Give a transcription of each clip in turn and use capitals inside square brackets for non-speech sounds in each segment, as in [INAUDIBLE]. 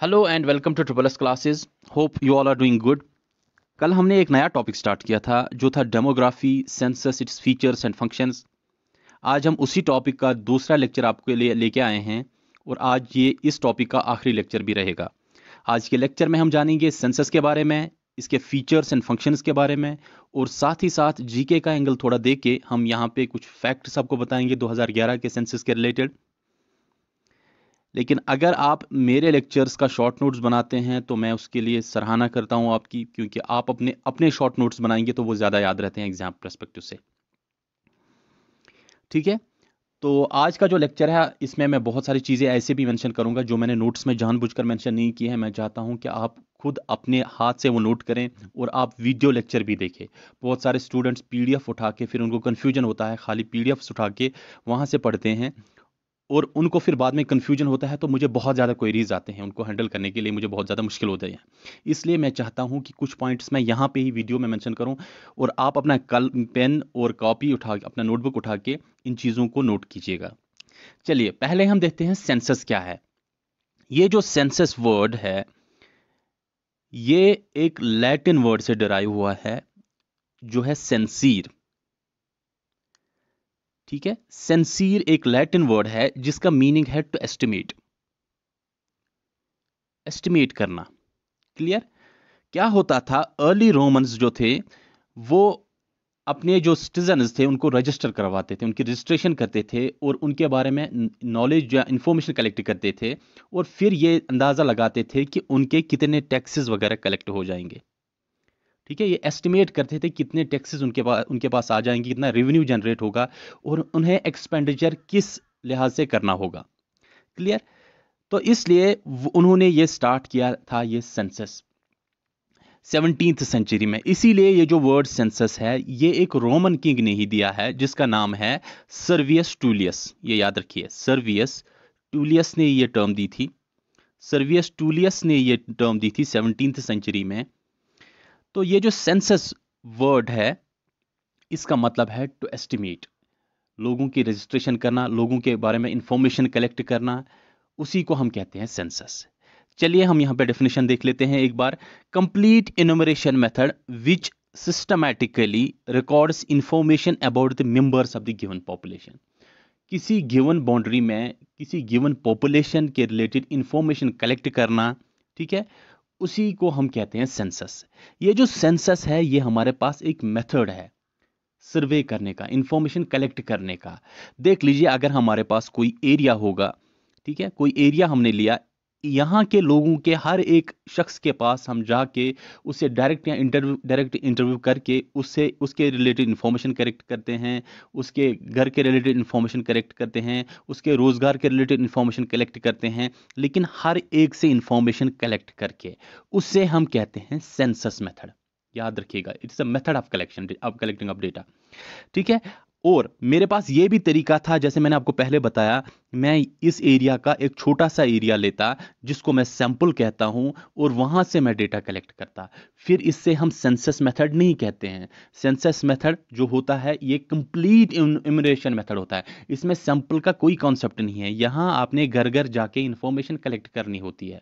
Hello and welcome to triple S classes hope you all are doing good कल हमने एक नया topic start किया था जो था demography census it's features and functions आज हम उसी टॉपिक का दूसरा लेक्चर आपके लिए लेके आए हैं और आज ये इस टॉपिक का आखिरी लेक्चर भी रहेगा आज के लेक्चर में हम जानेंगे सेंसस के बारे में इसके फीचर्स एंड फंक्शंस के बारे में और साथ ही साथ जीके का एंगल थोड़ा देख के हम यहाँ पे कुछ फैक्ट्स आपको बताएंगे 2011 के सेंसस के रिलेटेड लेकिन अगर आप मेरे लेक्चर्स का शॉर्ट नोट्स बनाते हैं तो मैं उसके लिए सराहना करता हूं आपकी क्योंकि आप अपने अपने शॉर्ट नोट्स बनाएंगे तो वो ज़्यादा याद रहते हैं एग्जाम परस्पेक्टिव से ठीक है तो आज का जो लेक्चर है इसमें मैं बहुत सारी चीज़ें ऐसे भी मैंशन करूंगा जो मैंने नोट्स में जानबूझकर मेंशन नहीं की है मैं चाहता हूं कि आप खुद अपने हाथ से वो नोट करें और आप वीडियो लेक्चर भी देखें बहुत सारे स्टूडेंट्स पीडीएफ उठा के फिर उनको कन्फ्यूजन होता है खाली पीडीएफ उठा के वहाँ से पढ़ते हैं और उनको फिर बाद में कन्फ्यूजन होता है तो मुझे बहुत ज़्यादा क्वेरीज आते हैं उनको हैंडल करने के लिए मुझे बहुत ज़्यादा मुश्किल होता है इसलिए मैं चाहता हूँ कि कुछ पॉइंट्स मैं यहाँ पे ही वीडियो में मेंशन करूँ और आप अपना कल पेन और कॉपी उठा अपना नोटबुक उठा के इन चीज़ों को नोट कीजिएगा चलिए पहले हम देखते हैं सेंसस क्या है ये जो सेंसस वर्ड है ये एक लैटिन वर्ड से डराइव हुआ है जो है सेंसीर ठीक है सेंसीर एक लैटिन वर्ड है जिसका मीनिंग है टू एस्टिमेट एस्टिमेट करना क्लियर क्या होता था अर्ली रोमन्स जो थे वो अपने जो सिटीजन थे उनको रजिस्टर करवाते थे उनकी रजिस्ट्रेशन करते थे और उनके बारे में नॉलेज या इन्फॉर्मेशन कलेक्ट करते थे और फिर ये अंदाज़ा लगाते थे कि उनके कितने टैक्सेस वगैरह कलेक्ट हो जाएंगे ठीक है ये एस्टिमेट करते थे कितने टैक्सेस उनके पास उनके पास आ जाएंगे कितना रेवेन्यू जनरेट होगा और उन्हें एक्सपेंडिचर किस लिहाज से करना होगा क्लियर तो इसलिए उन्होंने ये स्टार्ट किया था ये सेंसस सेवनटीन सेंचुरी में इसीलिए ये जो वर्ड सेंसस है ये एक रोमन किंग ने ही दिया है जिसका नाम है सर्वियस टूलियस ये याद रखिए सर्वियस टूलियस ने ये टर्म दी थी सर्वियस टूलियस ने ये टर्म दी थी सेवनटीन सेंचुरी में तो ये जो सेंसस वर्ड है इसका मतलब है टू एस्टिमेट लोगों की रजिस्ट्रेशन करना लोगों के बारे में इंफॉर्मेशन कलेक्ट करना उसी को हम कहते हैं सेंसस चलिए हम यहाँ पे डेफिनेशन देख लेते हैं एक बार complete enumeration method which systematically records information about the members of the given population किसी गिवन बाउंड्री में किसी गिवन पॉपुलेशन के रिलेटेड इंफॉर्मेशन कलेक्ट करना ठीक है उसी को हम कहते हैं सेंसस ये जो सेंसस है ये हमारे पास एक मेथड है सर्वे करने का इंफॉर्मेशन कलेक्ट करने का देख लीजिए अगर हमारे पास कोई एरिया होगा ठीक है कोई एरिया हमने लिया यहाँ के लोगों के हर एक शख्स के पास हम जाके उससे डायरेक्ट या इंटरव्यू डायरेक्ट इंटरव्यू करके उससे उसके रिलेटेड इन्फॉर्मेशन कलेक्ट करते हैं उसके घर के रिलेटेड इन्फॉर्मेशन कलेक्ट करते हैं उसके रोज़गार के रिलेटेड इन्फॉर्मेशन कलेक्ट करते हैं लेकिन हर एक से इन्फॉर्मेशन कलेक्ट करके उससे हम कहते हैं सेंसस मेथड याद रखिएगा it's a method of collection of collecting of data ठीक है और मेरे पास ये भी तरीका था जैसे मैंने आपको पहले बताया मैं इस एरिया का एक छोटा सा एरिया लेता जिसको मैं सैंपल कहता हूँ और वहाँ से मैं डेटा कलेक्ट करता फिर इससे हम सेंसस मेथड नहीं कहते हैं सेंसस मेथड जो होता है ये कंप्लीट इमरेशन मेथड होता है इसमें सैंपल का कोई कॉन्सेप्ट नहीं है यहाँ आपने घर घर जाके इन्फॉर्मेशन कलेक्ट करनी होती है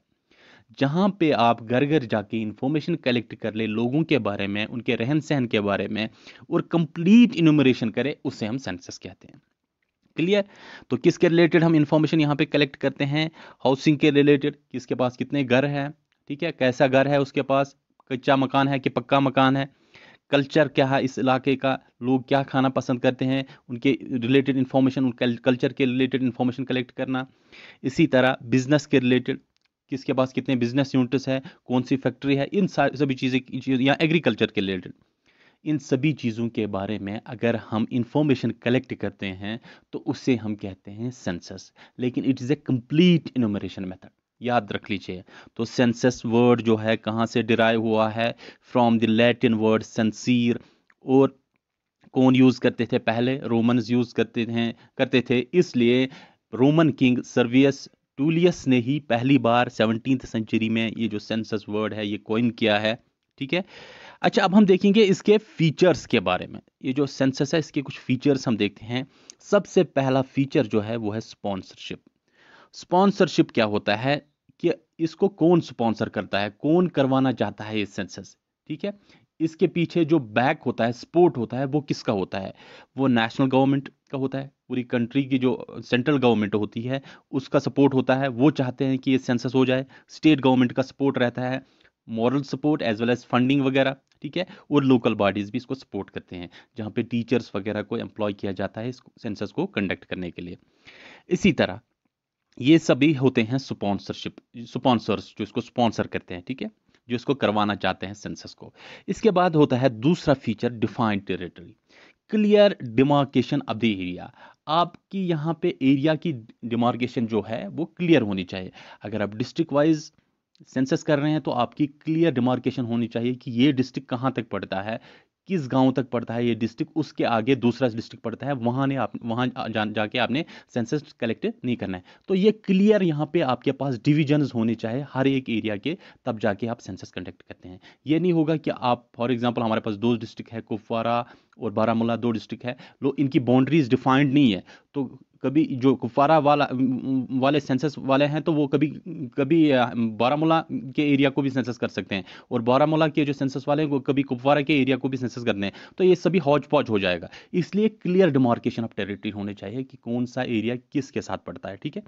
जहाँ पे आप घर घर जाके इन्फॉर्मेशन कलेक्ट कर ले लोगों के बारे में उनके रहन सहन के बारे में और कंप्लीट इनोमरेशन करें उसे हम सेंसस कहते हैं क्लियर तो किसके रिलेटेड हम इन्फॉर्मेशन यहाँ पे कलेक्ट करते हैं हाउसिंग के रिलेटेड किसके पास कितने घर हैं ठीक है कैसा घर है उसके पास कच्चा मकान है कि पक्का मकान है कल्चर क्या है इस इलाके का लोग क्या खाना पसंद करते हैं उनके रिलेटेड इन्फॉर्मेशन उन कल्चर के रिलेटेड इन्फॉर्मेशन कलेक्ट करना इसी तरह बिजनेस के रिलेटेड किसके पास कितने बिजनेस यूनिट्स हैं कौन सी फैक्ट्री है इन सभी चीज़ें या एग्रीकल्चर के रिलेटेड इन सभी चीज़ों के बारे में अगर हम इंफॉर्मेशन कलेक्ट करते हैं तो उसे हम कहते हैं सेंसस लेकिन it is a complete enumeration method याद रख लीजिए तो सेंसस वर्ड जो है कहाँ से डिराइव हुआ है from the Latin word censere और कौन यूज़ करते थे पहले रोमन्स यूज़ करते थे करते थे इसलिए रोमन किंग सर्वियस टूलियस ने ही पहली बार सेवनटीन सेंचुरी में ये जो सेंसस वर्ड है ये कोइन किया है ठीक है अच्छा अब हम देखेंगे इसके फीचर्स के बारे में ये जो सेंसस है इसके कुछ फीचर्स हम देखते हैं सबसे पहला फीचर जो है वो है स्पॉन्सरशिप स्पॉन्सरशिप क्या होता है कि इसको कौन स्पॉन्सर करता है कौन करवाना चाहता है ये सेंसस ठीक है इसके पीछे जो बैक होता है सपोर्ट होता है वो किसका होता है वो नेशनल गवर्नमेंट का होता है पूरी कंट्री की जो सेंट्रल गवर्नमेंट होती है उसका सपोर्ट होता है वो चाहते हैं कि ये सेंसस हो जाए स्टेट गवर्नमेंट का सपोर्ट रहता है moral support as well as funding वगैरह ठीक है और लोकल बॉडीज़ भी इसको सपोर्ट करते हैं जहाँ पे टीचर्स वगैरह को एम्प्लॉय किया जाता है इस सेंसस को कंडक्ट करने के लिए इसी तरह ये सभी होते हैं स्पॉन्सरशिप स्पॉन्सर्स जो इसको स्पॉन्सर करते हैं ठीक है जो इसको करवाना चाहते हैं सेंसस को इसके बाद होता है दूसरा feature defined territory clear demarcation of the area आपकी यहाँ पे एरिया की डिमार्केशन जो है वो क्लियर होनी चाहिए अगर आप डिस्ट्रिक्ट वाइज सेंसस कर रहे हैं तो आपकी क्लियर डिमार्केशन होनी चाहिए कि ये डिस्ट्रिक्ट कहाँ तक पड़ता है किस गांव तक पड़ता है ये डिस्ट्रिक्ट उसके आगे दूसरा डिस्ट्रिक्ट पड़ता है वहाँ ने आप वहाँ जा, जाके आपने सेंसस कलेक्ट नहीं करना है तो ये क्लियर यहाँ पे आपके पास डिविजन्स होने चाहिए हर एक एरिया के तब जाके आप सेंसस कंडक्ट करते हैं ये नहीं होगा कि आप फॉर एग्जाम्पल हमारे पास दो डिस्ट्रिक्ट है कुपवारा और बारामूला दो डिस्ट्रिक्ट है लो इनकी बाउंड्रीज डिफाइंड नहीं है तो कभी जो कुफारा वाला वाले सेंसस वाले हैं तो वो कभी कभी बारामूला के एरिया को भी सेंसस कर सकते हैं और बारामूला के जो सेंसस वाले हैं वो कभी कुपवारा के एरिया को भी सेंसस करने हैं तो ये सभी हौज पौज हो जाएगा इसलिए क्लियर डिमार्केशन ऑफ टेरिटरी होने चाहिए कि कौन सा एरिया किसके साथ पड़ता है ठीक है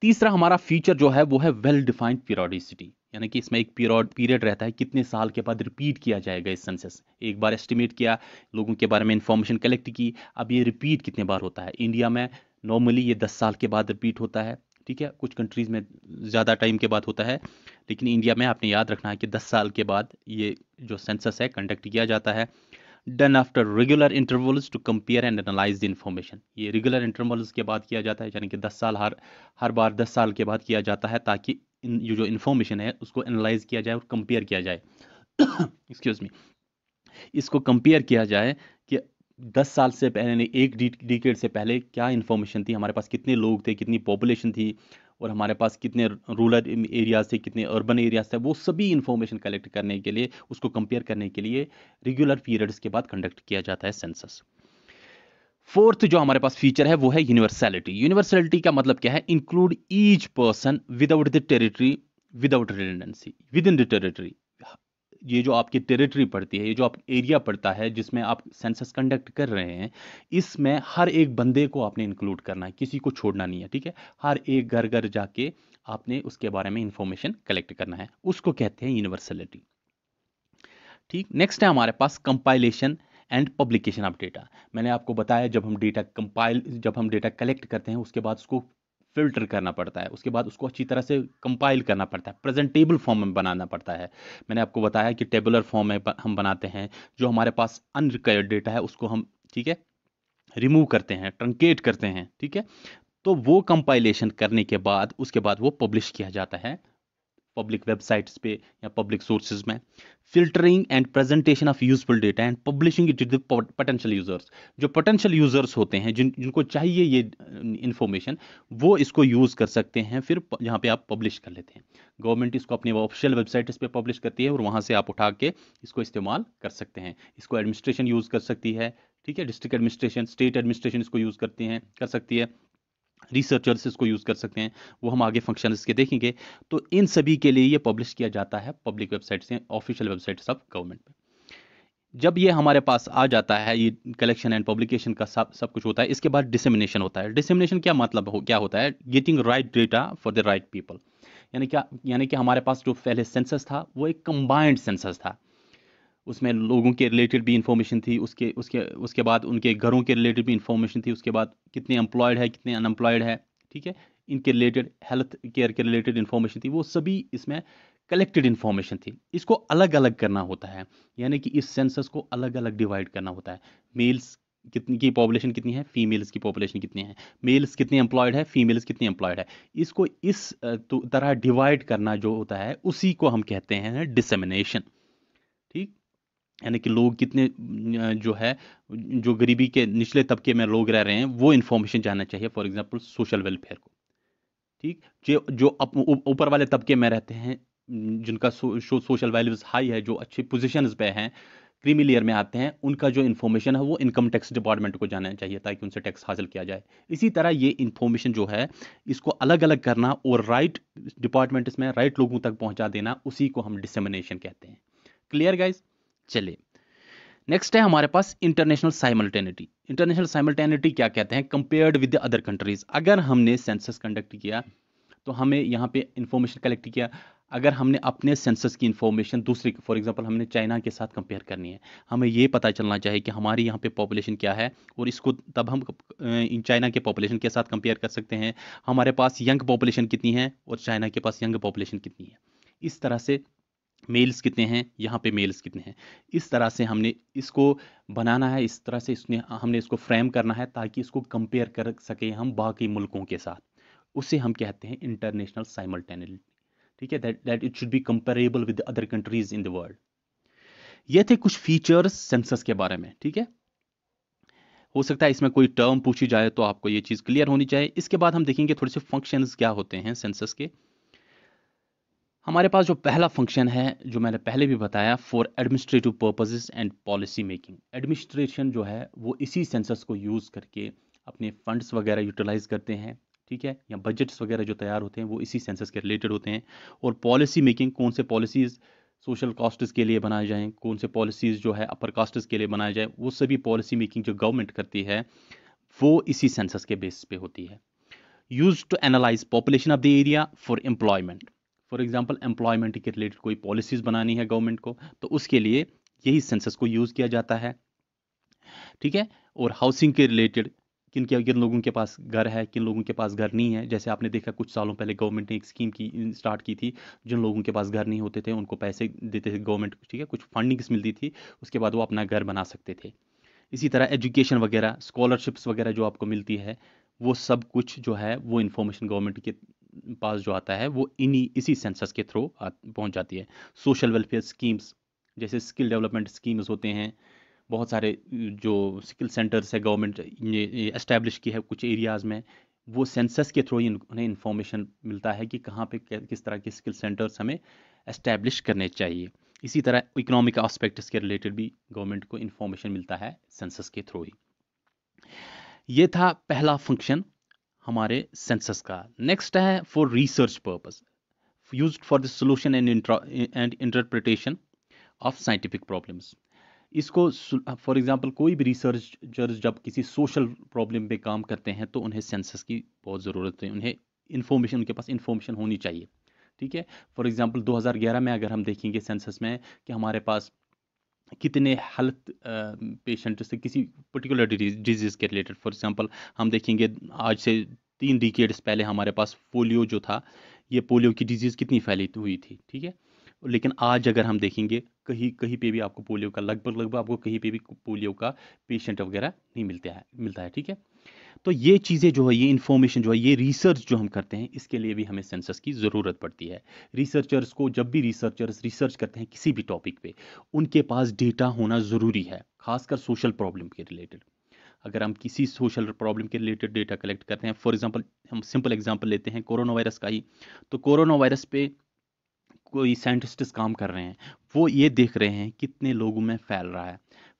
तीसरा हमारा फीचर जो है वो है वेल डिफाइंड पीरियोडिसिटी यानी कि इसमें एक पीरियड पीरियड रहता है कितने साल के बाद रिपीट किया जाएगा इस सेंसस एक बार एस्टिमेट किया लोगों के बारे में इंफॉर्मेशन कलेक्ट की अब ये रिपीट कितने बार होता है इंडिया में नॉर्मली ये दस साल के बाद रिपीट होता है ठीक है कुछ कंट्रीज़ में ज़्यादा टाइम के बाद होता है लेकिन इंडिया में आपने याद रखना है कि दस साल के बाद ये जो सेंसस है कंडक्ट किया जाता है done after regular intervals to compare and analyse the information ये रेगुलर इंटरवल्स के बाद किया जाता है यानी कि 10 साल हर हर बार 10 साल के बाद किया जाता है ताकि ये जो इन्फॉर्मेशन है उसको एनालाइज किया जाए और कंपेयर किया जाए एक्सक्यूज़ [COUGHS] मी इसको कंपेयर किया जाए कि दस साल से पहले एक डिकेड से पहले क्या इन्फॉर्मेशन थी हमारे पास कितने लोग थे कितनी पॉपुलेशन थी और हमारे पास कितने रूरल एरियाज थे कितने अर्बन एरियाज थे वो सभी इन्फॉर्मेशन कलेक्ट करने के लिए उसको कंपेयर करने के लिए रेगुलर पीरियड्स के बाद कंडक्ट किया जाता है सेंसस फोर्थ जो हमारे पास फीचर है वो है यूनिवर्सैलिटी यूनिवर्सैलिटी का मतलब क्या है include each person without the territory without redundancy within the territory ये जो आपकी टेरिटरी पड़ती है ये जो आप एरिया पड़ता है जिसमें आप सेंसस कंडक्ट कर रहे हैं इसमें हर एक बंदे को आपने इंक्लूड करना है किसी को छोड़ना नहीं है ठीक है हर एक घर घर जाके आपने उसके बारे में इंफॉर्मेशन कलेक्ट करना है उसको कहते हैं यूनिवर्सलिटी ठीक नेक्स्ट है हमारे पास compilation and publication of data मैंने आपको बताया जब हम डेटा कंपाइल जब हम डेटा कलेक्ट करते हैं उसके बाद उसको फिल्टर करना पड़ता है उसके बाद उसको अच्छी तरह से कंपाइल करना पड़ता है प्रेजेंटेबल फॉर्म में बनाना पड़ता है मैंने आपको बताया कि टेबुलर फॉर्म में हम बनाते हैं जो हमारे पास अनरिक्वायर्ड डेटा है उसको हम ठीक है रिमूव करते हैं ट्रंकेट करते हैं ठीक है तो वो कंपाइलेशन करने के बाद उसके बाद वो पब्लिश किया जाता है पब्लिक वेबसाइट्स पे या पब्लिक सोर्सेज में filtering and presentation of useful data and publishing it the potential users जो पोटेंशियल यूजर्स होते हैं जिन जिनको चाहिए ये इन्फॉर्मेशन वो इसको यूज़ कर सकते हैं फिर यहाँ पे आप पब्लिश कर लेते हैं गवर्नमेंट इसको अपने ऑफिशियल वेबसाइट पे पब्लिश करती है और वहाँ से आप उठा के इसको इस्तेमाल कर सकते हैं इसको एडमिनिस्ट्रेशन यूज़ कर सकती है ठीक है डिस्ट्रिक्ट एडमिनिस्ट्रेशन स्टेट एडमिनिस्ट्रेशन इसको यूज़ करते हैं कर सकती है रिसर्चर्स इसको यूज़ कर सकते हैं वो हम आगे फंक्शन के देखेंगे तो इन सभी के लिए ये पब्लिश किया जाता है पब्लिक वेबसाइट से ऑफिशियल वेबसाइट्स ऑफ गवर्नमेंट पे जब ये हमारे पास आ जाता है ये कलेक्शन एंड पब्लिकेशन का सब सब कुछ होता है इसके बाद डिसमिनेशन होता है डिसमिनेशन क्या मतलब हो क्या होता है getting right data for the right people यानी क्या यानी कि हमारे पास जो पहले सेंसस था वो एक कंबाइंड सेंसस था उसमें लोगों के रिलेटेड भी इंफॉर्मेशन थी उसके उसके उसके बाद उनके घरों के रिलेटेड भी इंफॉर्मेशन थी उसके बाद कितने एम्प्लॉयड है कितने अनएम्प्लॉयड है ठीक है इनके रिलेटेड हेल्थ केयर के रिलेटेड इंफॉर्मेशन थी वो सभी इसमें कलेक्टेड इन्फॉर्मेशन थी इसको अलग अलग करना होता है यानी कि इस सेंसस को अलग अलग डिवाइड करना होता है मेल्स कितनी की पॉपुलेशन कितनी है फीमेल्स की पॉपुलेशन कितनी है मेल्स कितने एम्प्लॉयड है फीमेल्स कितने एम्प्लॉयड है इसको इस तो, तरह डिवाइड करना जो होता है उसी को हम कहते हैं डिसमिनेशन ठीक यानी कि लोग कितने जो है जो गरीबी के निचले तबके में लोग रह रहे हैं वो इन्फॉर्मेशन जानना चाहिए फॉर एग्जांपल सोशल वेलफेयर को ठीक जो जो ऊपर वाले तबके में रहते हैं जिनका so, so, social values high है जो अच्छे पोजिशन पे हैं क्रीमी लेयर में आते हैं उनका जो इन्फॉर्मेशन है वो इनकम टैक्स डिपार्टमेंट को जाना चाहिए ताकि उनसे टैक्स हासिल किया जाए इसी तरह ये इन्फॉर्मेशन जो है इसको अलग अलग करना और राइट डिपार्टमेंट्स में राइट लोगों तक पहुंचा देना उसी को हम डिसमिनेशन कहते हैं क्लियर गाइज़ चले नेक्स्ट है हमारे पास इंटरनेशनल साइमल्टेनिटी इंटरनेशनल साइमल्टेनिटी क्या कहते हैं कंपेयर्ड विद अदर कंट्रीज अगर हमने सेंसस कंडक्ट किया तो हमें यहाँ पे इंफॉर्मेशन कलेक्ट किया अगर हमने अपने सेंसस की इंफॉर्मेशन दूसरी फॉर एग्जांपल हमने चाइना के साथ कंपेयर करनी है हमें ये पता चलना चाहिए कि हमारी यहाँ पे पॉपुलेशन क्या है और इसको तब हम इन चाइना के पॉपुलेशन के साथ कंपेयर कर सकते हैं हमारे पास यंग पॉपुलेशन कितनी है और चाइना के पास यंग पॉपुलेशन कितनी है इस तरह से मेल्स कितने हैं यहाँ पे मेल्स कितने हैं इस तरह से हमने इसको बनाना है इस तरह से इसने हमने इसको फ्रेम करना है ताकि इसको कंपेयर कर सकें हम बाकी मुल्कों के साथ उसे हम कहते हैं इंटरनेशनल साइमल्टेनिटी ठीक है that that it should be comparable with other countries in the world ये थे कुछ फीचर्स सेंसस के बारे में ठीक है हो सकता है इसमें कोई टर्म पूछी जाए तो आपको ये चीज़ क्लियर होनी चाहिए इसके बाद हम देखेंगे थोड़े से फंक्शंस क्या होते हैं सेंसस के हमारे पास जो पहला फंक्शन है जो मैंने पहले भी बताया for administrative purposes and policy making administration जो है वो इसी सेंसस को यूज़ करके अपने फंड्स वगैरह यूटिलाइज करते हैं ठीक है या बजट्स वगैरह जो तैयार होते हैं वो इसी सेंसस के रिलेटेड होते हैं और पॉलिसी मेकिंग कौन से पॉलिसीज़ सोशल कास्टस के लिए बनाए जाएँ कौन से पॉलिसीज़ जो है अपर कास्टस के लिए बनाए जाएँ वो सभी पॉलिसी मेकिंग जो गवर्नमेंट करती है वो इसी सेंसस के बेस पे होती है use to analyse population of the area for employment for example employment के रिलेटेड कोई पॉलिसीज़ बनानी है गवर्नमेंट को तो उसके लिए यही सेंसस को यूज़ किया जाता है ठीक है और हाउसिंग के रिलेटेड किन के किन लोगों के पास घर है किन लोगों के पास घर नहीं है जैसे आपने देखा कुछ सालों पहले गवर्नमेंट ने एक स्कीम की स्टार्ट की थी जिन लोगों के पास घर नहीं होते थे उनको पैसे देते थे गवर्नमेंट ठीक है कुछ फंडिंग्स मिलती थी उसके बाद वो अपना घर बना सकते थे इसी तरह एजुकेशन वगैरह स्कॉलरशिप्स वगैरह जो आपको मिलती है वो सब कुछ जो है वो इन्फॉर्मेशन गवर्नमेंट के पास जो आता है वो इन्हीं इसी सेंसस के थ्रू पहुंच जाती है सोशल वेलफेयर स्कीम्स जैसे स्किल डेवलपमेंट स्कीम्स होते हैं बहुत सारे जो स्किल सेंटर्स है गवर्नमेंट ने इस्टेब्लिश की है कुछ एरियाज़ में वो सेंसस के थ्रू ही उन्हें इन्फॉर्मेशन मिलता है कि कहाँ पे किस तरह के स्किल सेंटर्स हमें इस्टेब्लिश करने चाहिए इसी तरह इकोनॉमिक आस्पेक्ट्स के रिलेटेड भी गवर्नमेंट को इन्फॉर्मेशन मिलता है सेंसस के थ्रू ही ये था पहला फंक्शन हमारे सेंसस का नेक्स्ट है for research purpose use for the solution and and interpretation of scientific problems इसको फॉर एग्जांपल कोई भी रिसर्चर्स जब किसी सोशल प्रॉब्लम पे काम करते हैं तो उन्हें सेंसस की बहुत ज़रूरत है उन्हें इन्फॉर्मेशन उनके पास इन्फॉर्मेशन होनी चाहिए ठीक है फॉर एग्जांपल 2011 में अगर हम देखेंगे सेंसस में कि हमारे पास कितने हेल्थ पेशेंट से किसी पर्टिकुलर डिजीज़ के रिलेटेड फॉर एग्जांपल हम देखेंगे आज से तीन डिकेड्स पहले हमारे पास पोलियो जो था ये पोलियो की डिजीज़ कितनी फैली हुई थी ठीक है लेकिन आज अगर हम देखेंगे कहीं कहीं पे भी आपको पोलियो का लगभग लगभग आपको कहीं पे भी पोलियो का पेशेंट वगैरह नहीं मिलता है मिलता है ठीक है तो ये चीज़ें जो है ये इन्फॉर्मेशन जो है ये रिसर्च जो हम करते हैं इसके लिए भी हमें सेंसस की ज़रूरत पड़ती है रिसर्चर्स को जब भी रिसर्चर्स रिसर्च करते हैं किसी भी टॉपिक पे उनके पास डेटा होना ज़रूरी है खासकर सोशल प्रॉब्लम के रिलेटेड अगर हम किसी सोशल प्रॉब्लम के रिलेटेड डेटा कलेक्ट करते हैं फॉर एग्ज़ाम्पल हम सिंपल एग्ज़ाम्पल लेते हैं कोरोना वायरस का ही तो कोरोना वायरस पे कोई साइंटिस्ट काम कर रहे हैं वो ये देख रहे हैं कितने लोगों में फैल रहा है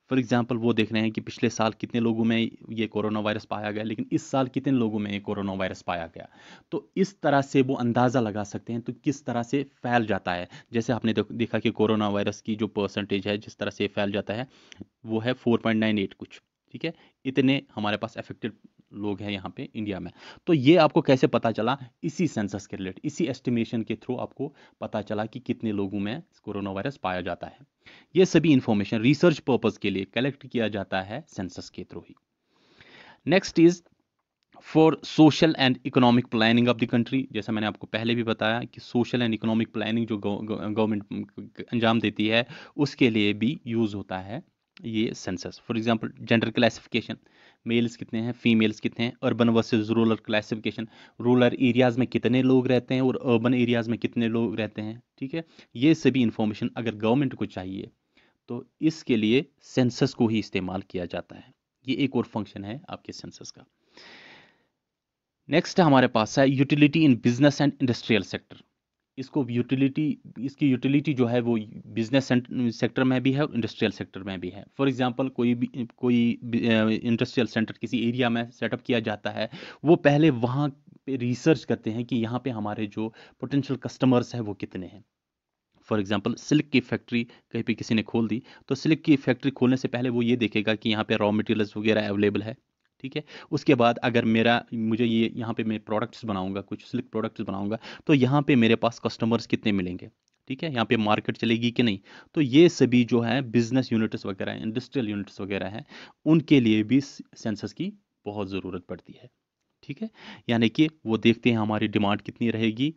फॉर एग्जाम्पल वो देख रहे हैं कि पिछले साल कितने लोगों में ये कोरोना वायरस पाया गया लेकिन इस साल कितने लोगों में ये कोरोना वायरस पाया गया तो इस तरह से वो अंदाज़ा लगा सकते हैं तो किस तरह से फैल जाता है जैसे आपने देखा कि कोरोना वायरस की जो परसेंटेज है जिस तरह से फैल जाता है वो है फोर कुछ ठीक है इतने हमारे पास अफेक्टेड लोग हैं यहाँ पे इंडिया में तो ये आपको कैसे पता चला इसी सेंसस के रिलेटेड इसी एस्टिमेशन के थ्रू आपको पता चला कि कितने लोगों में कोरोना वायरस पाया जाता है ये सभी इंफॉर्मेशन रिसर्च पर्पज़ के लिए कलेक्ट किया जाता है सेंसस के थ्रू ही next is for social and economic planning of the country जैसा मैंने आपको पहले भी बताया कि सोशल एंड इकोनॉमिक प्लानिंग जो गवर्नमेंट अंजाम देती है उसके लिए भी यूज़ होता है ये census for example gender classification males कितने हैं फीमेल्स कितने हैं urban versus rural classification rural areas में कितने लोग रहते हैं और अर्बन एरियाज़ में कितने लोग रहते हैं ठीक है ये सभी इंफॉर्मेशन अगर गवर्नमेंट को चाहिए तो इसके लिए सेंसस को ही इस्तेमाल किया जाता है ये एक और फंक्शन है आपके सेंसस का नेक्स्ट हमारे पास है utility in business and industrial sector इसको यूटिलिटी इसकी यूटिलिटी जो है वो बिजनेस सेक्टर में भी है और इंडस्ट्रियल सेक्टर में भी है फॉर एग्जांपल कोई भी कोई इंडस्ट्रियल सेंटर किसी एरिया में सेटअप किया जाता है वो पहले वहाँ पे रिसर्च करते हैं कि यहाँ पे हमारे जो पोटेंशियल कस्टमर्स हैं वो कितने हैं फॉर एग्जाम्पल सिल्क की फैक्ट्री कहीं पर किसी ने खोल दी तो सिल्क की फैक्ट्री खोलने से पहले वो ये देखेगा कि यहाँ पर रॉ मटेरियल्स वगैरह अवेलेबल है ठीक है उसके बाद अगर मेरा मुझे ये यहाँ पे मैं प्रोडक्ट्स बनाऊंगा कुछ सिल्क प्रोडक्ट्स बनाऊंगा तो यहाँ पे मेरे पास कस्टमर्स कितने मिलेंगे ठीक है यहाँ पे मार्केट चलेगी कि नहीं तो ये सभी जो है बिजनेस यूनिट्स वगैरह हैं इंडस्ट्रियल यूनिट्स वगैरह हैं उनके लिए भी सेंसस की बहुत ज़रूरत पड़ती है ठीक है यानी कि वो देखते हैं हमारी डिमांड कितनी रहेगी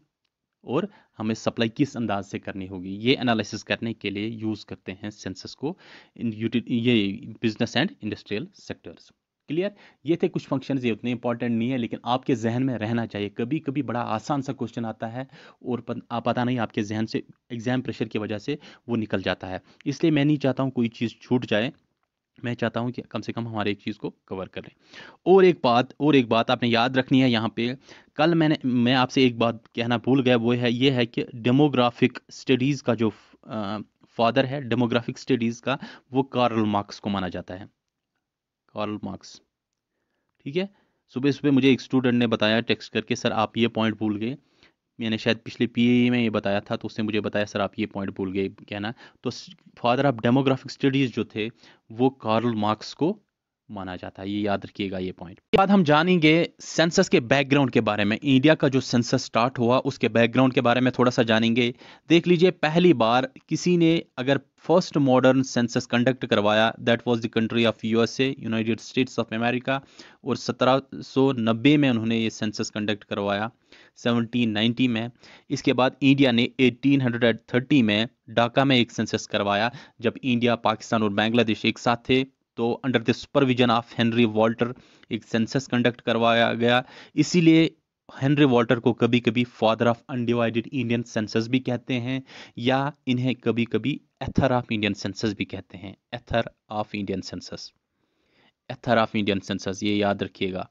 और हमें सप्लाई किस अंदाज से करनी होगी ये एनालिसिस करने के लिए यूज़ करते हैं सेंसस को ये business and industrial sectors clear ये थे कुछ फंक्शन ये उतने इंपॉर्टेंट नहीं है लेकिन आपके जहन में रहना चाहिए कभी कभी बड़ा आसान सा क्वेश्चन आता है और आप पता नहीं आपके जहन से एग्ज़ाम प्रेशर की वजह से वो निकल जाता है इसलिए मैं नहीं चाहता हूँ कोई चीज़ छूट जाए मैं चाहता हूँ कि कम से कम हमारे एक चीज़ को कवर कर लें और एक बात और एक बात आपने याद रखनी है यहाँ पे कल मैंने मैं आपसे एक बात कहना भूल गया वो है ये है कि डेमोग्राफिक स्टडीज़ का जो फादर है डेमोग्राफिक स्टडीज़ का वो कार्ल मार्क्स को माना जाता है कार्ल मार्क्स ठीक है सुबह सुबह मुझे एक स्टूडेंट ने बताया टेक्स्ट करके सर आप ये पॉइंट भूल गए मैंने शायद पिछले पी e में ये बताया था तो उसने मुझे बताया सर आप ये पॉइंट भूल गए कहना तो फादर ऑफ डेमोग्राफिक स्टडीज़ जो थे वो कार्ल मार्क्स को माना जाता है ये याद रखिएगा ये पॉइंट के बाद हम जानेंगे सेंसस के बैकग्राउंड के बारे में इंडिया का जो सेंसस स्टार्ट हुआ उसके बैकग्राउंड के बारे में थोड़ा सा जानेंगे देख लीजिए पहली बार किसी ने अगर फर्स्ट मॉडर्न सेंसस कंडक्ट करवाया that was the country of USA United States of America और सत्रह में उन्होंने ये सेंसस कंडक्ट करवाया 1790 में इसके बाद इंडिया ने 1830 में ढाका में एक सेंसस करवाया जब इंडिया पाकिस्तान और बांग्लादेश एक साथ थे तो under the supervision of Henry Walter एक सेंसस कंडक्ट करवाया गया इसीलिए हेनरी वॉल्टर को कभी कभी father of undivided Indian census भी कहते हैं या इन्हें कभी कभी एथर ऑफ इंडियन सेंसस भी कहते हैं father of Indian census father of Indian census ये याद रखिएगा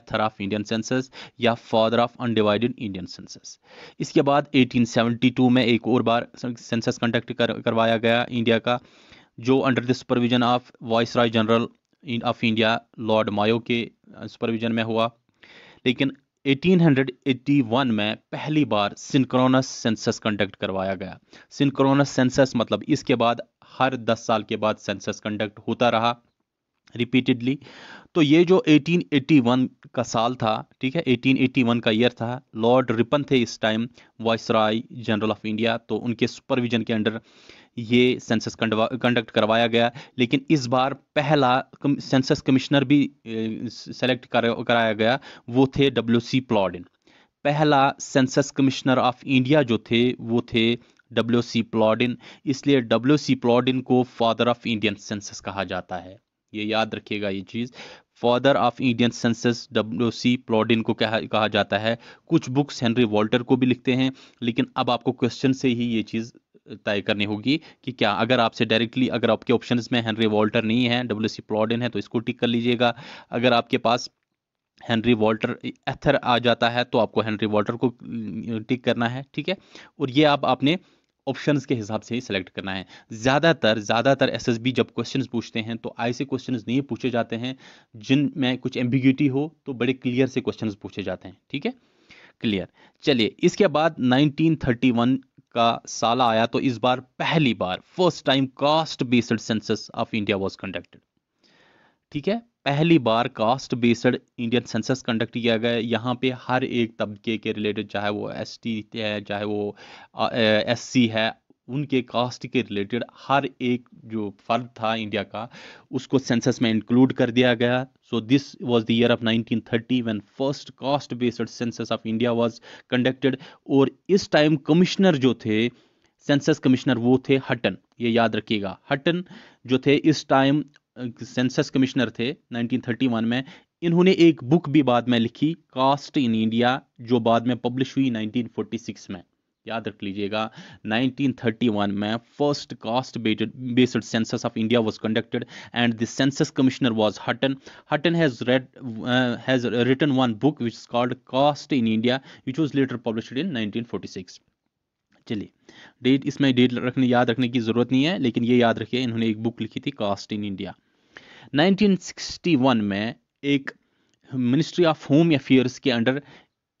एथर ऑफ इंडियन सेंसस या father of undivided Indian census इसके बाद 1872 में एक और बार सेंसस कंडक्ट कर, करवाया गया इंडिया का जो under the supervision of viceroy general of India Lord Mayo के सुपरविजन uh, में हुआ लेकिन 1881 में पहली बार सिंक्रोनस सेंसस कंडक्ट करवाया गया सिंक्रोनस सेंसस मतलब इसके बाद हर 10 साल के बाद सेंसस कंडक्ट होता रहा रिपीटेडली तो ये जो 1881 का साल था ठीक है 1881 का ईयर था लॉर्ड रिपन थे इस time vice general of India तो उनके सुपरविजन के अंडर ये सेंसस कंडक्ट करवाया गया लेकिन इस बार पहला सेंसस कमिश्नर भी सेलेक्ट कराया गया वो थे डब्ल्यू सी प्लॉडिन पहला सेंसस कमिश्नर ऑफ इंडिया जो थे वो थे डब्ल्यू सी प्लॉडिन इसलिए डब्ल्यू सी प्लॉडिन को फादर ऑफ इंडियन सेंसस कहा जाता है ये याद रखिएगा ये चीज़ father of Indian census W C Plowden को कहा कहा जाता है कुछ बुक्स हेनरी वॉल्टर को भी लिखते हैं लेकिन अब आपको क्वेश्चन से ही ये चीज़ तय करनी होगी कि क्या अगर आपसे डायरेक्टली अगर आपके ऑप्शन में हेनरी वॉल्टर नहीं है डब्ल्यू सी प्लॉडिन है तो इसको टिक कर लीजिएगा अगर आपके पास हेनरी वॉल्टर एथर आ जाता है तो आपको हेनरी वॉल्टर को टिक करना है ठीक है और ये आप आपने ऑप्शंस के हिसाब से ही सेलेक्ट करना है ज़्यादातर ज़्यादातर एसएसबी जब क्वेश्चंस पूछते हैं तो ऐसे क्वेश्चंस नहीं पूछे जाते हैं जिन में कुछ एम्बिग्यूटी हो तो बड़े क्लियर से क्वेश्चंस पूछे जाते हैं ठीक है क्लियर चलिए इसके बाद 1931 का साल आया तो इस बार पहली बार first time caste based census of India was conducted ठीक है पहली बार caste based Indian census conduct किया गया यहाँ पे हर एक तबके के रिलेटेड चाहे वो एस टी है चाहे वो एस सी है उनके कास्ट के रिलेटेड हर एक जो फर्द था इंडिया का उसको सेंसस में इंक्लूड कर दिया गया So this was the year of 1930 when first cost-based census of India was conducted aur is time commissioner jo the census commissioner wo the hutton ye yaad rakhiyega hutton jo the is time census commissioner the 1931 mein इन्होंने एक book भी बाद में लिखी cast in India जो बाद में publish हुई 1946 में याद रख लीजिएगा 1931 में first caste based census of India was conducted and the census commissioner was Hutton Hutton has read has written one book which is called caste in India which was later published in 1946 चलिए date इसमें date रखने याद रखने की ज़रूरत नहीं है लेकिन ये याद रखिए इन्होंने एक बुक लिखी थी कास्ट इन इंडिया 1961 में एक मिनिस्ट्री ऑफ होम अफेयर्स के अंडर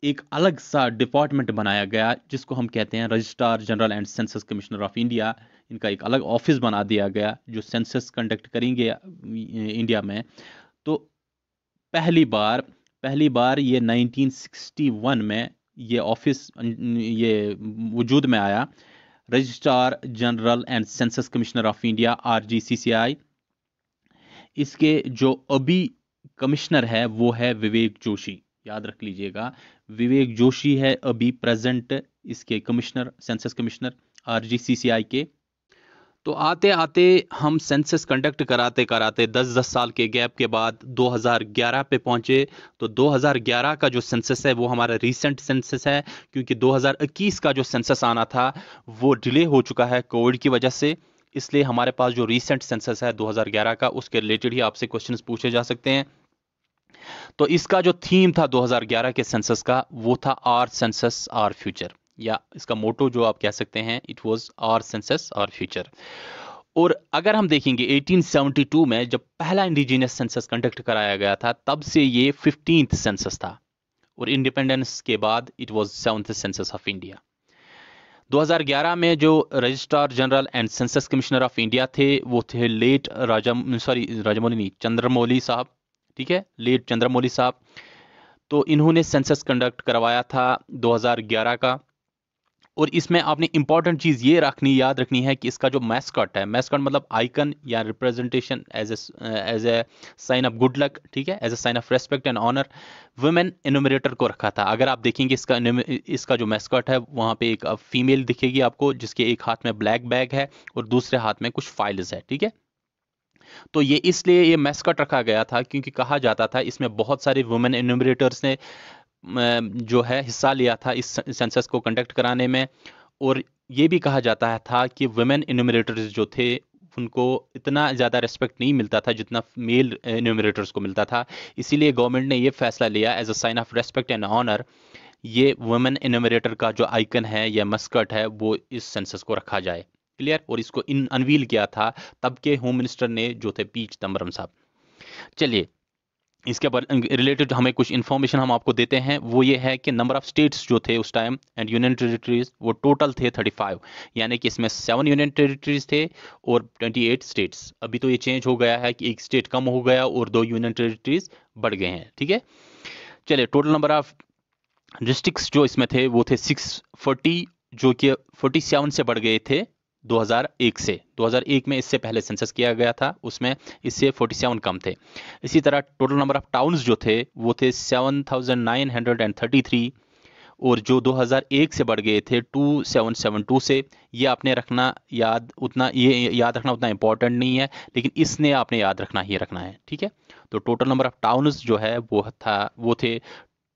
एक अलग सा डिपार्टमेंट बनाया गया जिसको हम कहते हैं registrar general and census commissioner of India इनका एक अलग ऑफिस बना दिया गया जो सेंसस कंडक्ट करेंगे इंडिया में तो पहली बार पहली बार ये 1961 में ये ऑफिस ये वजूद में आया registrar general and census commissioner of India R G C C I इसके जो अभी कमिश्नर है वो है विवेक जोशी याद रख लीजिएगा विवेक जोशी है अभी प्रेजेंट इसके कमिश्नर सेंसस कमिश्नर आर के तो आते आते हम सेंसस कंडक्ट कराते कराते 10-10 साल के गैप के बाद 2011 पे पहुंचे तो 2011 का जो सेंसस है वो हमारा रीसेंट सेंसस है क्योंकि 2021 का जो सेंसस आना था वो डिले हो चुका है कोविड की वजह से इसलिए हमारे पास जो रीसेंट सेंसस है 2011 का उसके रिलेटेड ही आपसे क्वेश्चंस पूछे जा सकते हैं तो इसका जो थीम था 2011 के सेंसस का वो था आर सेंसस आर फ्यूचर या इसका मोटो जो आप कह सकते हैं it was our census our future और अगर हम देखेंगे 1872 में जब पहला इंडिजीनियस सेंसस कंडक्ट कराया गया था तब से ये फिफ्टींथ सेंसस था और इंडिपेंडेंस के बाद it was seventh census of India 2011 में जो registrar general and census commissioner of India थे वो थे लेट राजा सॉरी राजामौली चंद्रमौली साहब ठीक है लेट चंद्रमौली साहब तो इन्होंने सेंसस कंडक्ट करवाया था 2011 का और इसमें आपने इंपॉर्टेंट चीज़ ये रखनी याद रखनी है कि इसका जो मैस्कट है मैस्कट मतलब आइकन या representation as as a sign of good luck ठीक है as a sign of respect and honour women enumerator को रखा था अगर आप देखेंगे इसका इसका जो मैस्कट है वहाँ पे एक फीमेल दिखेगी आपको जिसके एक हाथ में ब्लैक बैग है और दूसरे हाथ में कुछ फाइल्स है ठीक है तो ये इसलिए ये मैस्कट रखा गया था क्योंकि कहा जाता था इसमें बहुत सारे वुमेन एनुमरेटर्स ने जो है हिस्सा लिया था इस सेंसस को कंडक्ट कराने में और ये भी कहा जाता था कि वुमेन एनुमरेटर्स जो थे उनको इतना ज़्यादा रेस्पेक्ट नहीं मिलता था जितना मेल एनुमरेटर्स को मिलता था इसीलिए गवर्नमेंट ने ये फैसला लिया as a sign of respect and honour ये वुमेन एनुमरेटर का जो आइकन है या मस्कट है वो इस सेंसस को रखा जाए क्लियर और इसको इन अनवील किया था तब के होम मिनिस्टर ने जो थे पी चिदम्बरम साहब चलिए इसके रिलेटेड अं, हमें कुछ इन्फॉर्मेशन हम आपको देते हैं वो ये है कि नंबर ऑफ स्टेट्स जो थे उस टाइम एंड यूनियन टेरिटरीज वो टोटल थे 35 यानी कि इसमें सेवन यूनियन टेरिटरीज थे और 28 स्टेट्स अभी तो ये चेंज हो गया है कि एक स्टेट कम हो गया और दो यूनियन टेरिटरीज बढ़ गए हैं ठीक है चलिए टोटल नंबर ऑफ डिस्ट्रिक्ट जो इसमें थे वो थे सिक्स जो कि फोर्टी से बढ़ गए थे 2001 से 2001 में इससे पहले सेंसस किया गया था उसमें इससे 47 कम थे इसी तरह टोटल नंबर ऑफ टाउन्स जो थे वो थे 7933 और जो 2001 से बढ़ गए थे 2772 से ये आपने रखना याद उतना ये याद रखना उतना इम्पॉर्टेंट नहीं है लेकिन इसने आपने याद रखना ही रखना है ठीक है तो टोटल नंबर ऑफ टाउन्स जो है वो था वो थे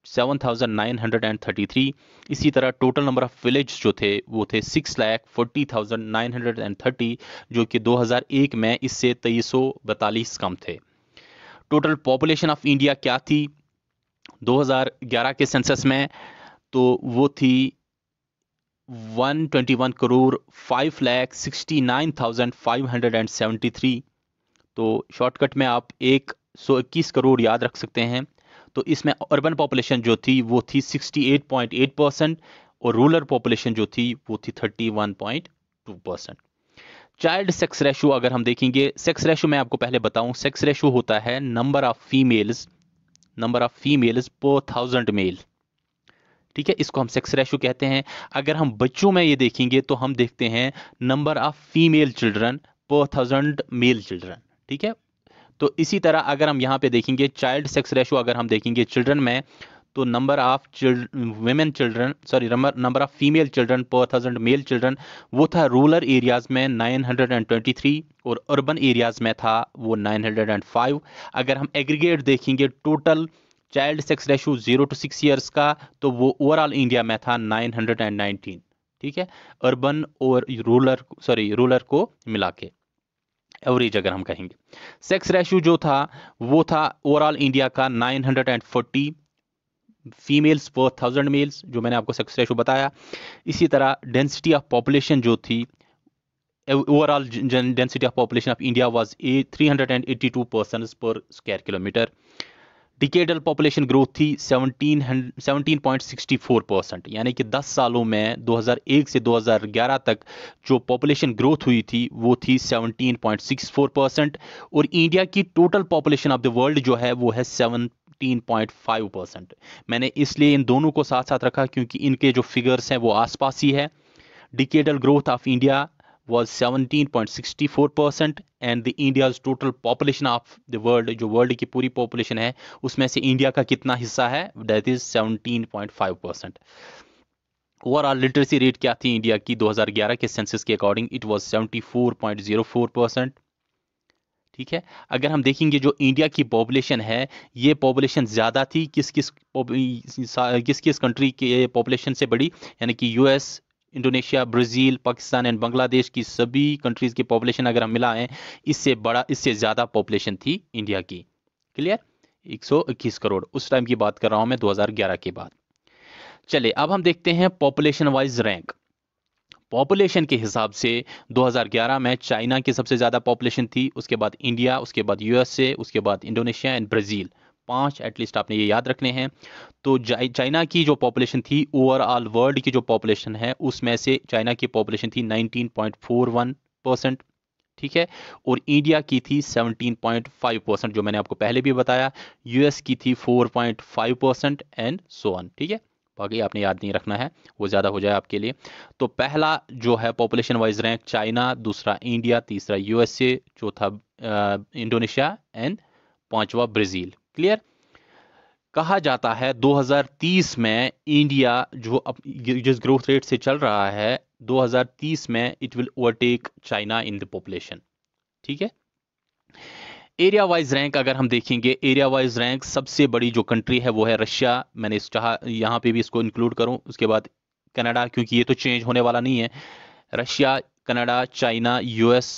7,933 इसी तरह टोटल नंबर ऑफ विलेज जो थे वो थे six lakh forty thousand nine hundred and thirty जो कि 2001 में इससे तेईस सौ बैतालीस कम थे टोटल पॉपुलेशन ऑफ इंडिया क्या थी 2011 के सेंसस में तो वो थी 121 crore five lakh sixty nine thousand five hundred and seventy three तो शॉर्टकट में आप एक सौ इक्कीस करोड़ याद रख सकते हैं तो इसमें अर्बन पॉपुलेशन जो थी वो थी 68.8 परसेंट और रूरल पॉपुलेशन जो थी वो थी 31.2 परसेंट चाइल्ड सेक्स रेशो अगर हम देखेंगे सेक्स रेशो मैं आपको पहले बताऊं सेक्स रेशो होता है number of females number of females per thousand male ठीक है इसको हम सेक्स रेशो कहते हैं अगर हम बच्चों में ये देखेंगे तो हम देखते हैं number of female children per thousand male children ठीक है तो इसी तरह अगर हम यहाँ पे देखेंगे चाइल्ड सेक्स रेशो अगर हम देखेंगे चिल्ड्रन में तो number of women children sorry number of female children per thousand male children वो था रूरल एरियाज़ में 923 और अर्बन एरियाज़ में था वो 905 अगर हम एग्रीगेट देखेंगे total child sex ratio zero to six years का तो वो ओवरऑल इंडिया में था 919 ठीक है अर्बन और रूरल सॉरी रूरल को मिला के एवरेज अगर हम कहेंगे सेक्स रेशियो जो था वो था ओवरऑल इंडिया का 940 फीमेल्स पर थाउजेंड मेल्स जो मैंने आपको सेक्स रेशो बताया इसी तरह डेंसिटी ऑफ पॉपुलेशन जो थी overall density of population of India was a two person per square kilometre decadal population growth थी 17 17.64 परसेंट यानी कि 10 सालों में 2001 से 2011 तक जो पॉपुलेशन ग्रोथ हुई थी वो थी 17.64 परसेंट और इंडिया की total population of the world जो है वो है 7 15.5 परसेंट मैंने इसलिए इन दोनों को साथ साथ रखा क्योंकि इनके जो फिगर्स हैं वो आसपास ही है decadal growth of India was 17.64 percent and the India's total population of the world जो वर्ल्ड की पूरी पॉपुलेशन है उसमें से इंडिया का कितना हिस्सा है that is 17.5 percent overall literacy rate क्या थी इंडिया की 2011 के सेंसिस के अकॉर्डिंग इट वाज 74.04 परसेंट ठीक है अगर हम देखेंगे जो इंडिया की पॉपुलेशन है ये पॉपुलेशन ज़्यादा थी किस किस किस किस कंट्री के पॉपुलेशन से बड़ी यानी कि US Indonesia Brazil Pakistan and Bangladesh की सभी कंट्रीज़ की पॉपुलेशन अगर हम मिलाएं इससे बड़ा इससे ज़्यादा पॉपुलेशन थी इंडिया की क्लियर एक करोड़ उस टाइम की बात कर रहा हूँ मैं 2011 के बाद चले अब हम देखते हैं पॉपुलेशन वाइज रैंक पॉपुलेशन के हिसाब से 2011 में चाइना की सबसे ज़्यादा पॉपुलेशन थी उसके बाद इंडिया उसके बाद यूएसए उसके बाद इंडोनेशिया एंड ब्राज़ील पाँच एटलीस्ट आपने ये याद रखने हैं तो चाइना की जो पॉपुलेशन थी ओवरऑल वर्ल्ड की जो पॉपुलेशन है उसमें से चाइना की पॉपुलेशन थी 19.41 परसेंट ठीक है और इंडिया की थी 17.5 परसेंट जो मैंने आपको पहले भी बताया यूएस की थी 4.5 परसेंट एंड सो ऑन ठीक है बाकी आपने याद नहीं रखना है वो ज़्यादा हो जाए आपके लिए तो पहला जो है पॉपुलेशन वाइज रैंक चाइना दूसरा इंडिया तीसरा यूएसए चौथा इंडोनेशिया एंड पांचवा ब्राज़ील क्लियर कहा जाता है 2030 में इंडिया जो अप, जिस ग्रोथ रेट से चल रहा है 2030 में it will overtake China in the population ठीक है एरिया वाइज रैंक अगर हम देखेंगे एरिया वाइज रैंक सबसे बड़ी जो कंट्री है वो है रशिया मैंने इस चाह यहाँ पे भी इसको इंक्लूड करूँ उसके बाद कनाडा क्योंकि ये तो चेंज होने वाला नहीं है Russia Canada China US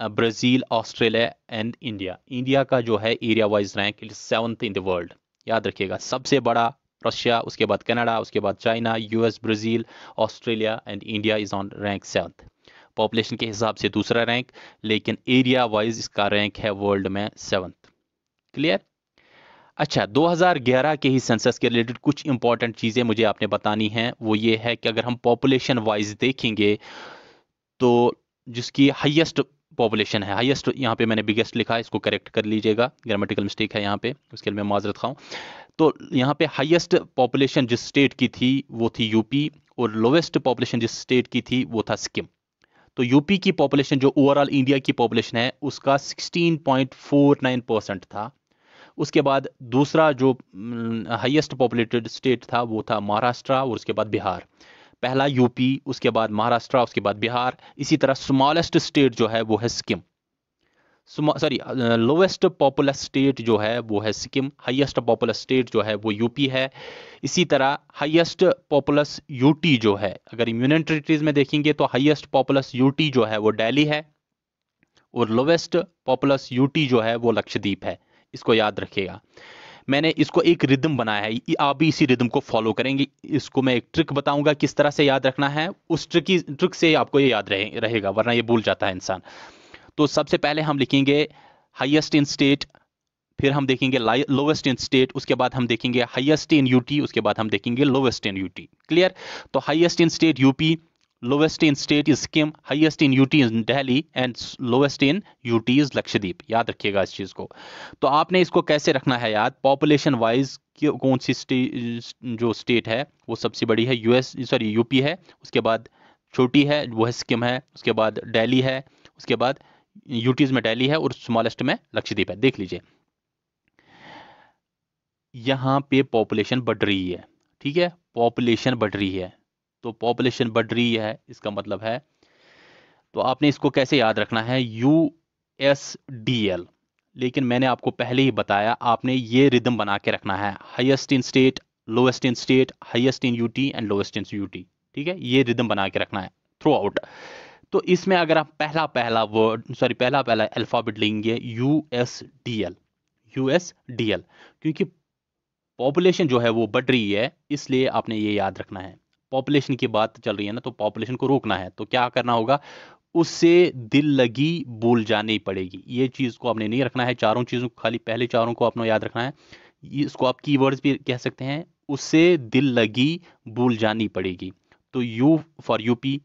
Brazil Australia and India India का जो है area wise rank it seventh in the world याद रखिएगा सबसे बड़ा रशिया उसके बाद कनाडा उसके बाद China US Brazil Australia and India is on rank seventh population के हिसाब से दूसरा रैंक लेकिन एरिया वाइज इसका रैंक है वर्ल्ड में सेवन्थ क्लियर अच्छा 2011 के ही सेंसस के रिलेटेड कुछ इंपॉर्टेंट चीज़ें मुझे आपने बतानी हैं वो ये है कि अगर हम पॉपुलेशन वाइज देखेंगे तो जिसकी हाईएस्ट पॉपुलेशन है हाईएस्ट यहाँ पे मैंने बिगेस्ट लिखा है इसको करेक्ट कर लीजिएगा ग्रामेटिकल मिस्टेक है यहाँ पे उसके लिए मैं माजरत खाऊँ तो यहाँ पे हाईएस्ट पॉपुलेशन जिस स्टेट की थी वो थी यूपी और लोवेस्ट पॉपुलेशन जिस स्टेट की थी वो था सिक्किम तो यूपी की पॉपुलेशन जो ओवरऑल इंडिया की पॉपुलेशन है उसका नाइन परसेंट था उसके बाद दूसरा जो हाईएस्ट पॉपुलेटेड स्टेट था वो था महाराष्ट्र और उसके बाद बिहार पहला यूपी उसके बाद महाराष्ट्र उसके बाद बिहार इसी तरह स्मॉलेस्ट स्टेट जो है वो है Sikkim sorry lowest popular state जो है वो है सिक्किम हाईएस्ट पॉपुलर स्टेट जो है वो यूपी है इसी तरह हाईएस्ट पॉपुलस यूटी जो है अगर यूनियन टेरिटरीज में देखेंगे तो हाईएस्ट पॉपुलस यूटी जो है वो दिल्ली है और लोवेस्ट पॉपुलस यूटी जो है वो लक्षद्वीप है इसको याद रखिएगा मैंने इसको एक रिदम बनाया है आप भी इसी रिदम को फॉलो करेंगे इसको मैं एक ट्रिक बताऊंगा किस तरह से याद रखना है उस ट्रिक ट्रिक से आपको ये याद रहे, रहेगा वरना ये भूल जाता है इंसान तो सबसे पहले हम लिखेंगे हाइएस्ट इन स्टेट फिर हम देखेंगे लोवेस्ट इन स्टेट उसके बाद हम देखेंगे हाइएस्ट इन यूटी उसके बाद हम देखेंगे लोवेस्ट इन यूटी क्लियर तो highest in state UP lowest in state is Sikkim, highest in UT is Delhi and lowest in UT is Lakshadweep. याद रखिएगा इस चीज़ को तो आपने इसको कैसे रखना है याद पॉपुलेशन वाइज कौन सी स्टे, जो स्टेट है वो सबसे बड़ी है यूएस सॉरी यूपी है उसके बाद छोटी है वो है सिक्किम है उसके बाद डेली है उसके बाद यूटीज में डेली है और स्मॉलेस्ट में लक्षद्वीप है देख लीजिए यहाँ पे पॉपुलेशन बढ़ रही है ठीक है पॉपुलेशन बढ़ रही है तो पॉपुलेशन बढ़ रही है इसका मतलब है तो आपने इसको कैसे याद रखना है यू एस डी एल लेकिन मैंने आपको पहले ही बताया आपने ये रिदम बना के रखना है highest in state lowest in state highest in UT and lowest in UT ठीक है ये रिदम बना के रखना है थ्रू आउट तो इसमें अगर आप पहला पहला वर्ड सॉरी पहला पहला अल्फ़ाबेट लेंगे U S D L U S D L क्योंकि पॉपुलेशन जो है वो बढ़ रही है इसलिए आपने ये याद रखना है पॉपुलेशन की बात चल रही है ना तो पॉपुलेशन को रोकना है तो क्या करना होगा उससे दिल लगी बोल जानी पड़ेगी ये चीज़ को आपने नहीं रखना है चारों चीज़ों को खाली पहले चारों को आपने याद रखना है इसको आप की भी कह सकते हैं उससे दिल लगी भूल जानी पड़ेगी तो यू फॉर यूपी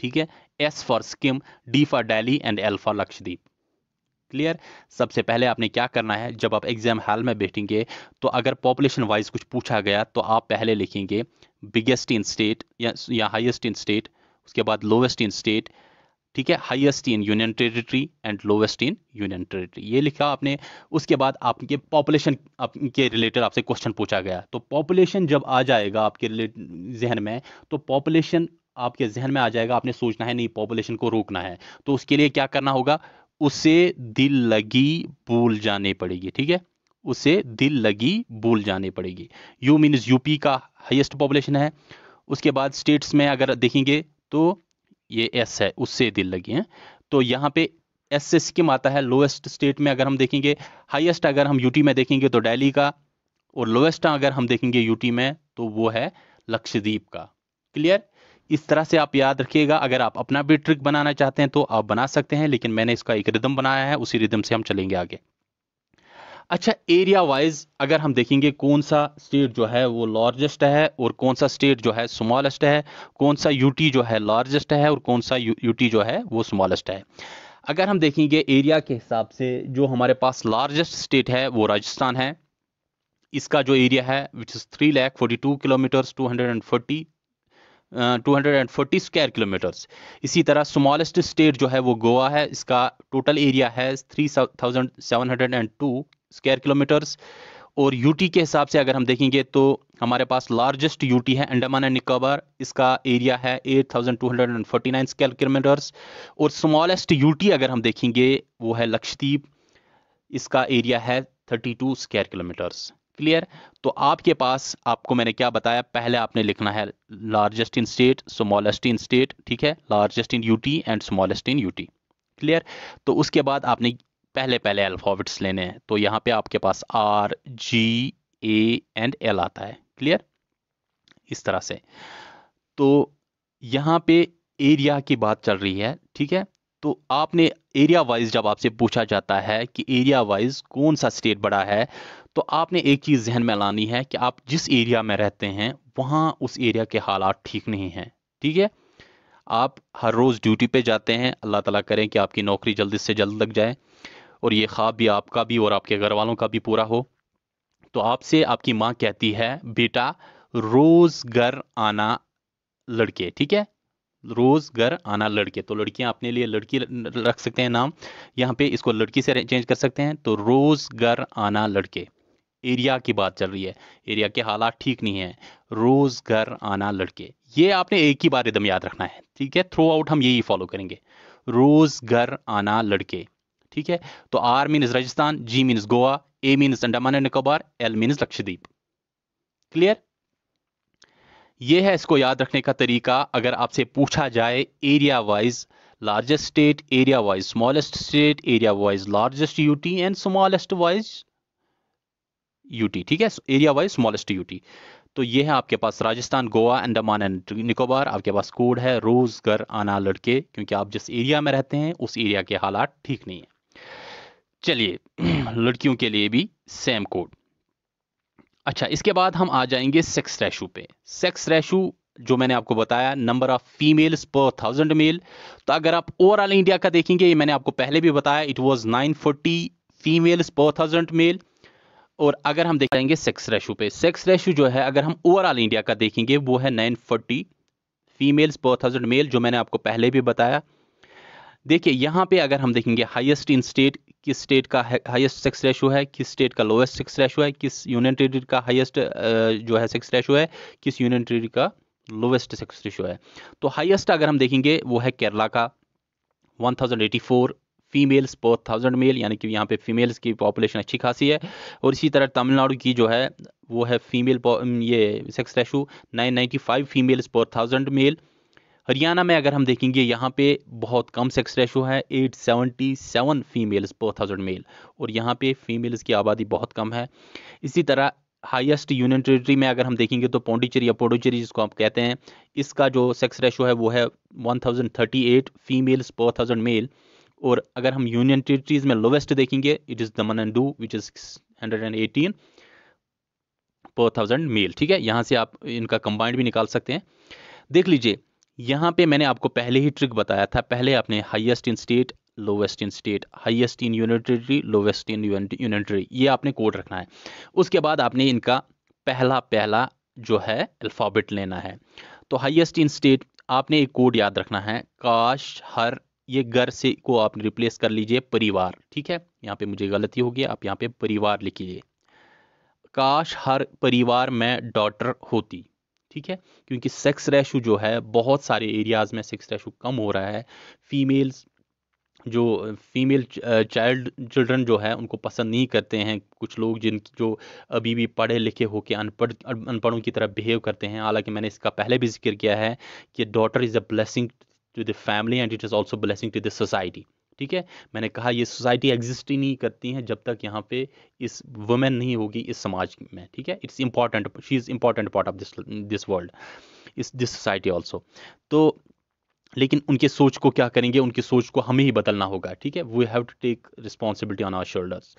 ठीक है S for Sikkim D for Delhi and L for Lakshadweep clear सबसे पहले आपने क्या करना है जब आप एग्जाम हॉल में बैठेंगे तो अगर पॉपुलेशन वाइज कुछ पूछा गया तो आप पहले लिखेंगे बिगेस्ट इन स्टेट या, या इन स्टेट उसके बाद लोवेस्ट इन स्टेट ठीक है highest in union territory and lowest in union territory ये लिखा आपने उसके बाद आपके पॉपुलेशन आपके रिलेटेड आपसे क्वेश्चन पूछा गया तो पॉपुलेशन जब आ जाएगा आपके जहन में तो पॉपुलेशन आपके जहन में आ जाएगा आपने सोचना है नहीं पॉपुलेशन को रोकना है तो उसके लिए क्या करना होगा उसे दिल लगी भूल जाने पड़ेगी ठीक है उसे दिल लगी भूल जाने पड़ेगी यू मीन यूपी का हाइएस्ट पॉपुलेशन है उसके बाद स्टेट्स में अगर देखेंगे तो ये एस है उससे दिल लगी है तो यहाँ पे एस से सिक्किम आता है लोएस्ट स्टेट में अगर हम देखेंगे हाईएस्ट अगर हम यूटी में देखेंगे तो डेली का और लोएस्ट अगर हम देखेंगे यूटी में तो वो है लक्षद्वीप का क्लियर इस तरह से आप याद रखिएगा अगर आप अपना भी ट्रिक बनाना चाहते हैं तो आप बना सकते हैं लेकिन मैंने इसका एक रिदम बनाया है उसी रिदम से हम चलेंगे आगे अच्छा एरिया वाइज अगर हम देखेंगे कौन सा स्टेट जो है वो लार्जेस्ट है और कौन सा स्टेट जो है स्मॉलेस्ट है कौन सा यूटी जो है लार्जेस्ट है और कौन सा यूटी जो है वो स्मॉलेस्ट है अगर हम देखेंगे एरिया के हिसाब से जो हमारे पास लार्जेस्ट स्टेट है वो राजस्थान है इसका जो एरिया है which is three lakh forty two kilometres two hundred and forty 240 square kilometres इसी तरह स्मॉलेस्ट स्टेट जो है वो गोवा है इसका टोटल एरिया है 3702 स्क्वायर किलोमीटर्स और यूटी के हिसाब से अगर हम देखेंगे तो हमारे पास लार्जेस्ट यूटी है अंडमान एंड निकोबार इसका एरिया है 8249 स्क्वायर किलोमीटर्स और स्मॉलेस्ट यूटी अगर हम देखेंगे वो है लक्षद्वीप इसका एरिया है 32 स्क्वायर किलोमीटर्स क्लियर तो आपके पास आपको मैंने क्या बताया पहले आपने लिखना है largest in state smallest in state ठीक है largest in UT and smallest in UT clear तो उसके बाद आपने पहले पहले अल्फाबेट्स लेने हैं तो यहाँ पे आपके पास R G A and L आता है क्लियर इस तरह से तो यहाँ पे एरिया की बात चल रही है ठीक है तो आपने एरिया वाइज जब आपसे पूछा जाता है कि एरिया वाइज कौन सा स्टेट बड़ा है तो आपने एक चीज़ जहन में लानी है कि आप जिस एरिया में रहते हैं वहाँ उस एरिया के हालात ठीक नहीं हैं ठीक है आप हर रोज़ ड्यूटी पे जाते हैं अल्लाह ताला करें कि आपकी नौकरी जल्दी से जल्द लग जाए और ये ख्वाब भी आपका भी और आपके घर वालों का भी पूरा हो तो आपसे आपकी माँ कहती है बेटा रोज़ घर आना लड़के ठीक है रोज़ घर आना लड़के तो लड़कियाँ अपने लिए लड़की रख सकते हैं नाम यहाँ पे इसको लड़की से चेंज कर सकते हैं तो रोज़ घर आना लड़के एरिया की बात चल रही है एरिया के हालात ठीक नहीं है रोज घर आना लड़के ये आपने एक ही बार एकदम याद रखना है ठीक है थ्रू आउट हम यही फॉलो करेंगे रोज घर आना लड़के ठीक है तो R means Rajasthan G means Goa A means Andaman and Nicobar L means Lakshadweep clear ये है इसको याद रखने का तरीका अगर आपसे पूछा जाए area wise largest state area wise smallest state area wise largest UT and smallest wise UT ठीक है एरिया वाइज स्मॉलेस्ट यूटी तो ये है आपके पास राजस्थान गोवा अंडमान एंड निकोबार आपके पास कोड है रोज घर आना लड़के क्योंकि आप जिस एरिया में रहते हैं उस एरिया के हालात ठीक नहीं है चलिए [CLEARS THROAT] लड़कियों के लिए भी सेम कोड अच्छा इसके बाद हम आ जाएंगे सेक्स रेशू पे सेक्स रेशू जो मैंने आपको बताया number of females per thousand male तो अगर आप ओवरऑल इंडिया का देखेंगे ये मैंने आपको पहले भी बताया it was 940 females per thousand male और अगर हम देखेंगे सेक्स रेशू पे सेक्स रेशू जो है अगर हम ओवरऑल इंडिया का देखेंगे वो है nine forty females per thousand male जो मैंने आपको पहले भी बताया देखिए यहाँ पे अगर हम देखेंगे हाईएस्ट इन स्टेट किस स्टेट का हाईएस्ट सेक्स रेशो है किस स्टेट का लोएस्ट सेक्स रेशो है किस यूनियन टेरिटरी का हाईएस्ट जो है सेक्स रेशो है किस यूनियन टेरिटरी का लोएस्ट सेक्स रेशो है तो हाईएस्ट अगर हम देखेंगे वो है केरला का four females per thousand male यानी कि यहाँ पे फीमेल्स की पॉपुलेशन अच्छी खासी है और इसी तरह तमिलनाडु की जो है वो है फीमेल ये sex ratio nine ninety five females per thousand male Haryana में अगर हम देखेंगे यहाँ पे बहुत कम सेक्स रेशो है eight seventy seven females per thousand male और यहाँ पे फीमेल्स की आबादी बहुत कम है इसी तरह हाईएस्ट यूनियन टेरिटरी में अगर हम देखेंगे तो पौंडीचेरी या पौडुचेरी जिसको आप कहते हैं इसका जो सेक्स रेशो है वो है one thousand thirty eight females per thousand male और अगर हम यूनियन टेरिटरीज में लोवेस्ट देखेंगे it is Daman and Diu which is hundred and eighteen per thousand male ठीक है यहाँ से आप इनका कंबाइंड भी निकाल सकते हैं देख लीजिए यहाँ पे मैंने आपको पहले ही ट्रिक बताया था पहले आपने highest in state lowest in state highest in unitary lowest in unitary ये आपने कोड रखना है उसके बाद आपने इनका पहला पहला जो है अल्फ़ाबेट लेना है तो हाईएस्ट इन स्टेट आपने एक कोड याद रखना है काश हर ये घर से को आप रिप्लेस कर लीजिए परिवार ठीक है यहाँ पे मुझे गलती होगी आप यहाँ पे परिवार लिख लीजिए काश हर परिवार में डॉटर होती ठीक है क्योंकि सेक्स रेशू जो है बहुत सारे एरियाज़ में सेक्स रेशू कम हो रहा है फीमेल्स जो फीमेल चाइल्ड चिल्ड्रन जो है उनको पसंद नहीं करते हैं कुछ लोग जिन जो अभी भी पढ़े लिखे के अनपढ़ अनपढ़ों की तरह बिहेव करते हैं हालांकि मैंने इसका पहले भी जिक्र किया है कि daughter is a blessing to the family and it is also blessing to the society ठीक है मैंने कहा ये सोसाइटी एग्जिस्ट ही नहीं करती है जब तक यहाँ पे इस वुमेन नहीं होगी इस समाज में ठीक है it's important she is important part of this this world is this society also तो लेकिन उनके सोच को क्या करेंगे उनकी सोच को हमें ही बदलना होगा ठीक है we have to take responsibility on our shoulders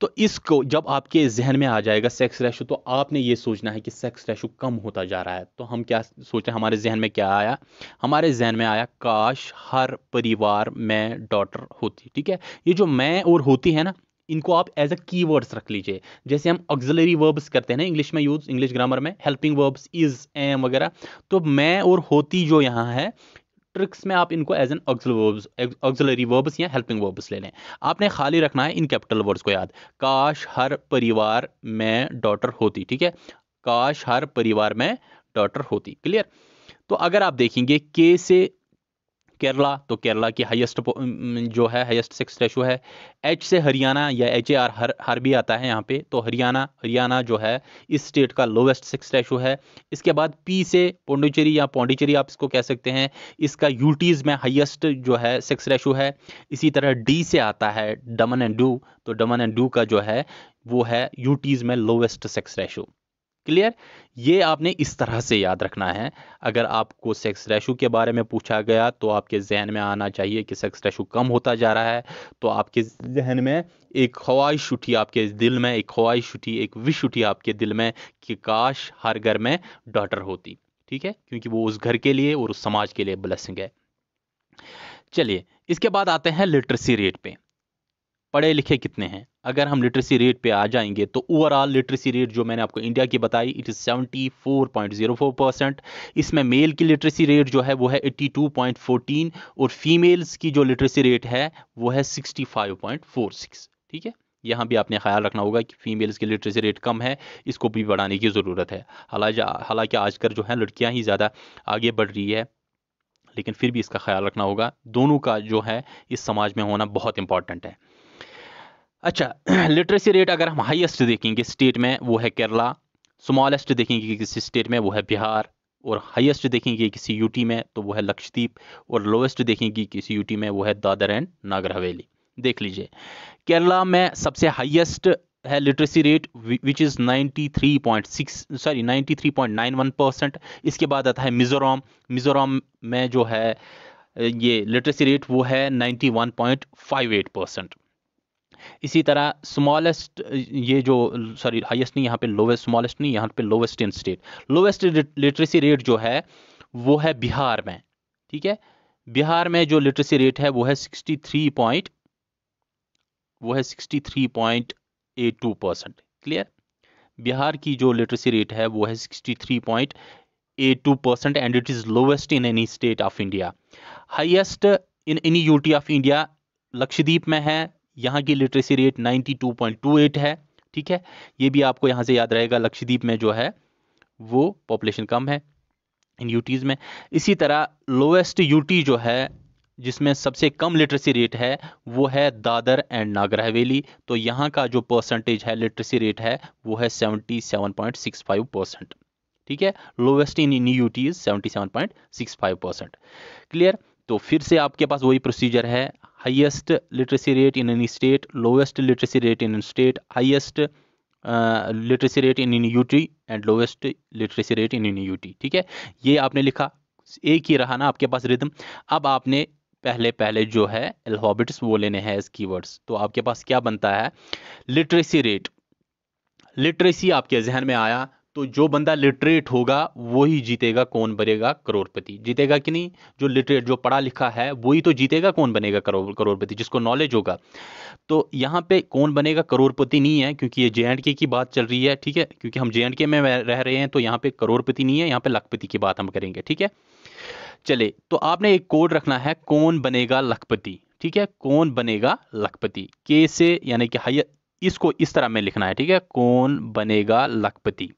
तो इसको जब आपके जहन में आ जाएगा सेक्स रेशो तो आपने ये सोचना है कि सेक्स रेशो कम होता जा रहा है तो हम क्या सोचें हमारे जहन में क्या आया हमारे जहन में आया काश हर परिवार में डॉटर होती ठीक है ये जो मैं और होती है ना इनको आप एज अ की वर्ड्स रख लीजिए जैसे हम ऑक्जलरी वर्ब्स करते हैं ना इंग्लिश में यूज़ इंग्लिश ग्रामर में हेल्पिंग वर्ब्स इज़ एम वगैरह तो मैं और होती जो यहाँ है ट्रिक्स में आप इनको एज एन ऑक्सलरी वर्ब्स या हेल्पिंग वर्ब्स ले लें आपने खाली रखना है इन कैपिटल वर्ड्स को याद काश हर परिवार में डॉटर होती ठीक है काश हर परिवार में डॉटर होती क्लियर तो अगर आप देखेंगे के से केरला तो केरला की हाईएस्ट जो है हाईएस्ट सेक्स रेशो है एच से हरियाणा या एच ए आर हर हर भी आता है यहाँ पे तो हरियाणा हरियाणा जो है इस स्टेट का लोवेस्ट सेक्स रेशो है इसके बाद पी से पौंडीचेरी या पौंडीचेरी आप इसको कह सकते हैं इसका यूटीज़ में हाइएस्ट जो है सेक्स रेशो है इसी तरह डी से आता है डमन एंड डू तो डमन एंड डू का जो है वो है यूटीज़ में लोवेस्ट सेक्स रेशो क्लियर ये आपने इस तरह से याद रखना है अगर आपको सेक्स रेशो के बारे में पूछा गया तो आपके जहन में आना चाहिए कि सेक्स रेशो कम होता जा रहा है तो आपके जहन में एक ख्वाहिश उठी आपके दिल में एक ख्वाहिश उठी एक विश उठी आपके दिल में कि काश हर घर में डॉटर होती ठीक है क्योंकि वो उस घर के लिए और उस समाज के लिए ब्लेसिंग है चलिए इसके बाद आते हैं लिटरेसी रेट पर पढ़े लिखे कितने हैं अगर हम लिटरेसी रेट पे आ जाएंगे तो ओवरऑल लिटरेसी रेट जो मैंने आपको इंडिया की बताई it is seventy four point zero four percent इसमें मेल की लिटरेसी रेट जो है वो है एट्टी टू पॉइंट फोर्टीन और फीमेल्स की जो लिटरेसी रेट है वो है sixty five point four six ठीक है यहाँ भी आपने ख्याल रखना होगा कि फीमेल्स की लिटरेसी रेट कम है इसको भी बढ़ाने की ज़रूरत है हालांकि आजकल जो है लड़कियाँ ही ज़्यादा आगे बढ़ रही है लेकिन फिर भी इसका ख्याल रखना होगा दोनों का जो है इस समाज में होना बहुत इंपॉर्टेंट है अच्छा लिटरेसी [CLEARS THROAT] रेट अगर हम हाईएस्ट देखेंगे स्टेट में वो है केरला स्मॉलेस्ट देखेंगे किसी स्टेट में वो है बिहार और हाईएस्ट देखेंगे किसी यूटी में तो वो है लक्षद्वीप और लोएस्ट देखेंगे किसी यूटी में वो है दादर एंड नागर हवेली देख लीजिए केरला में सबसे हाईएस्ट है literacy rate which is 93.6 sorry 93.91 percent इसके बाद आता है मिज़ोरम मिज़ोरम में जो है ये लिटरेसी रेट वो है 91.58 परसेंट इसी तरह स्मॉलेस्ट ये जो सॉरी हाईएस्ट नहीं यहाँ पे लोवेस्ट स्मॉलेस्ट नहीं यहाँ पे lowest in state lowest literacy rate जो है वो है बिहार में ठीक है बिहार में जो लिटरेसी रेट है वो है सिक्सटी थ्री पॉइंट वो है sixty three point eight two percent clear Bihar की जो लिटरेसी रेट है वो है sixty three point eight two percent and it is lowest in any state of India highest in any UT of India Lakshadweep में है यहाँ की लिटरेसी रेट 92.28 है ठीक है ये भी आपको यहाँ से याद रहेगा लक्षद्वीप में जो है वो पॉपुलेशन कम है इन यूटीज़ में इसी तरह लोवेस्ट यूटी जो है जिसमें सबसे कम लिटरेसी रेट है वो है दादर एंड नागर हवेली तो यहाँ का जो परसेंटेज है लिटरेसी रेट है वो है फाइव परसेंट ठीक है lowest in in UTs 77.65 percent clear तो फिर से आपके पास वही प्रोसीजर है highest literacy rate in any state lowest literacy rate in any state highest uh, literacy rate in any UT and lowest literacy rate in uni UT ठीक है ये आपने लिखा एक ही रहा ना आपके पास रिदम अब आपने पहले पहले जो है एल्फॉबिट्स वो लेने हैं एज कीवर्ड्स तो आपके पास क्या बनता है लिटरेसी रेट लिटरेसी आपके जहन में आया तो जो बंदा लिटरेट होगा वो ही जीतेगा कौन बनेगा करोड़पति जीतेगा कि नहीं जो लिटरेट जो पढ़ा लिखा है वही तो जीतेगा कौन बनेगा करो करोड़पति जिसको नॉलेज होगा तो यहाँ पे कौन बनेगा करोड़पति नहीं है क्योंकि ये जे एंड के की बात चल रही है ठीक है क्योंकि हम जे एंड के में रह रहे हैं तो यहाँ पे करोड़पति नहीं है यहाँ पे लखपति की बात हम करेंगे ठीक है चले तो आपने एक कोड रखना है कौन बनेगा लखपति ठीक है कौन बनेगा लखपति के से यानी कि हाइय इसको इस तरह में लिखना है ठीक है कौन बनेगा लखपति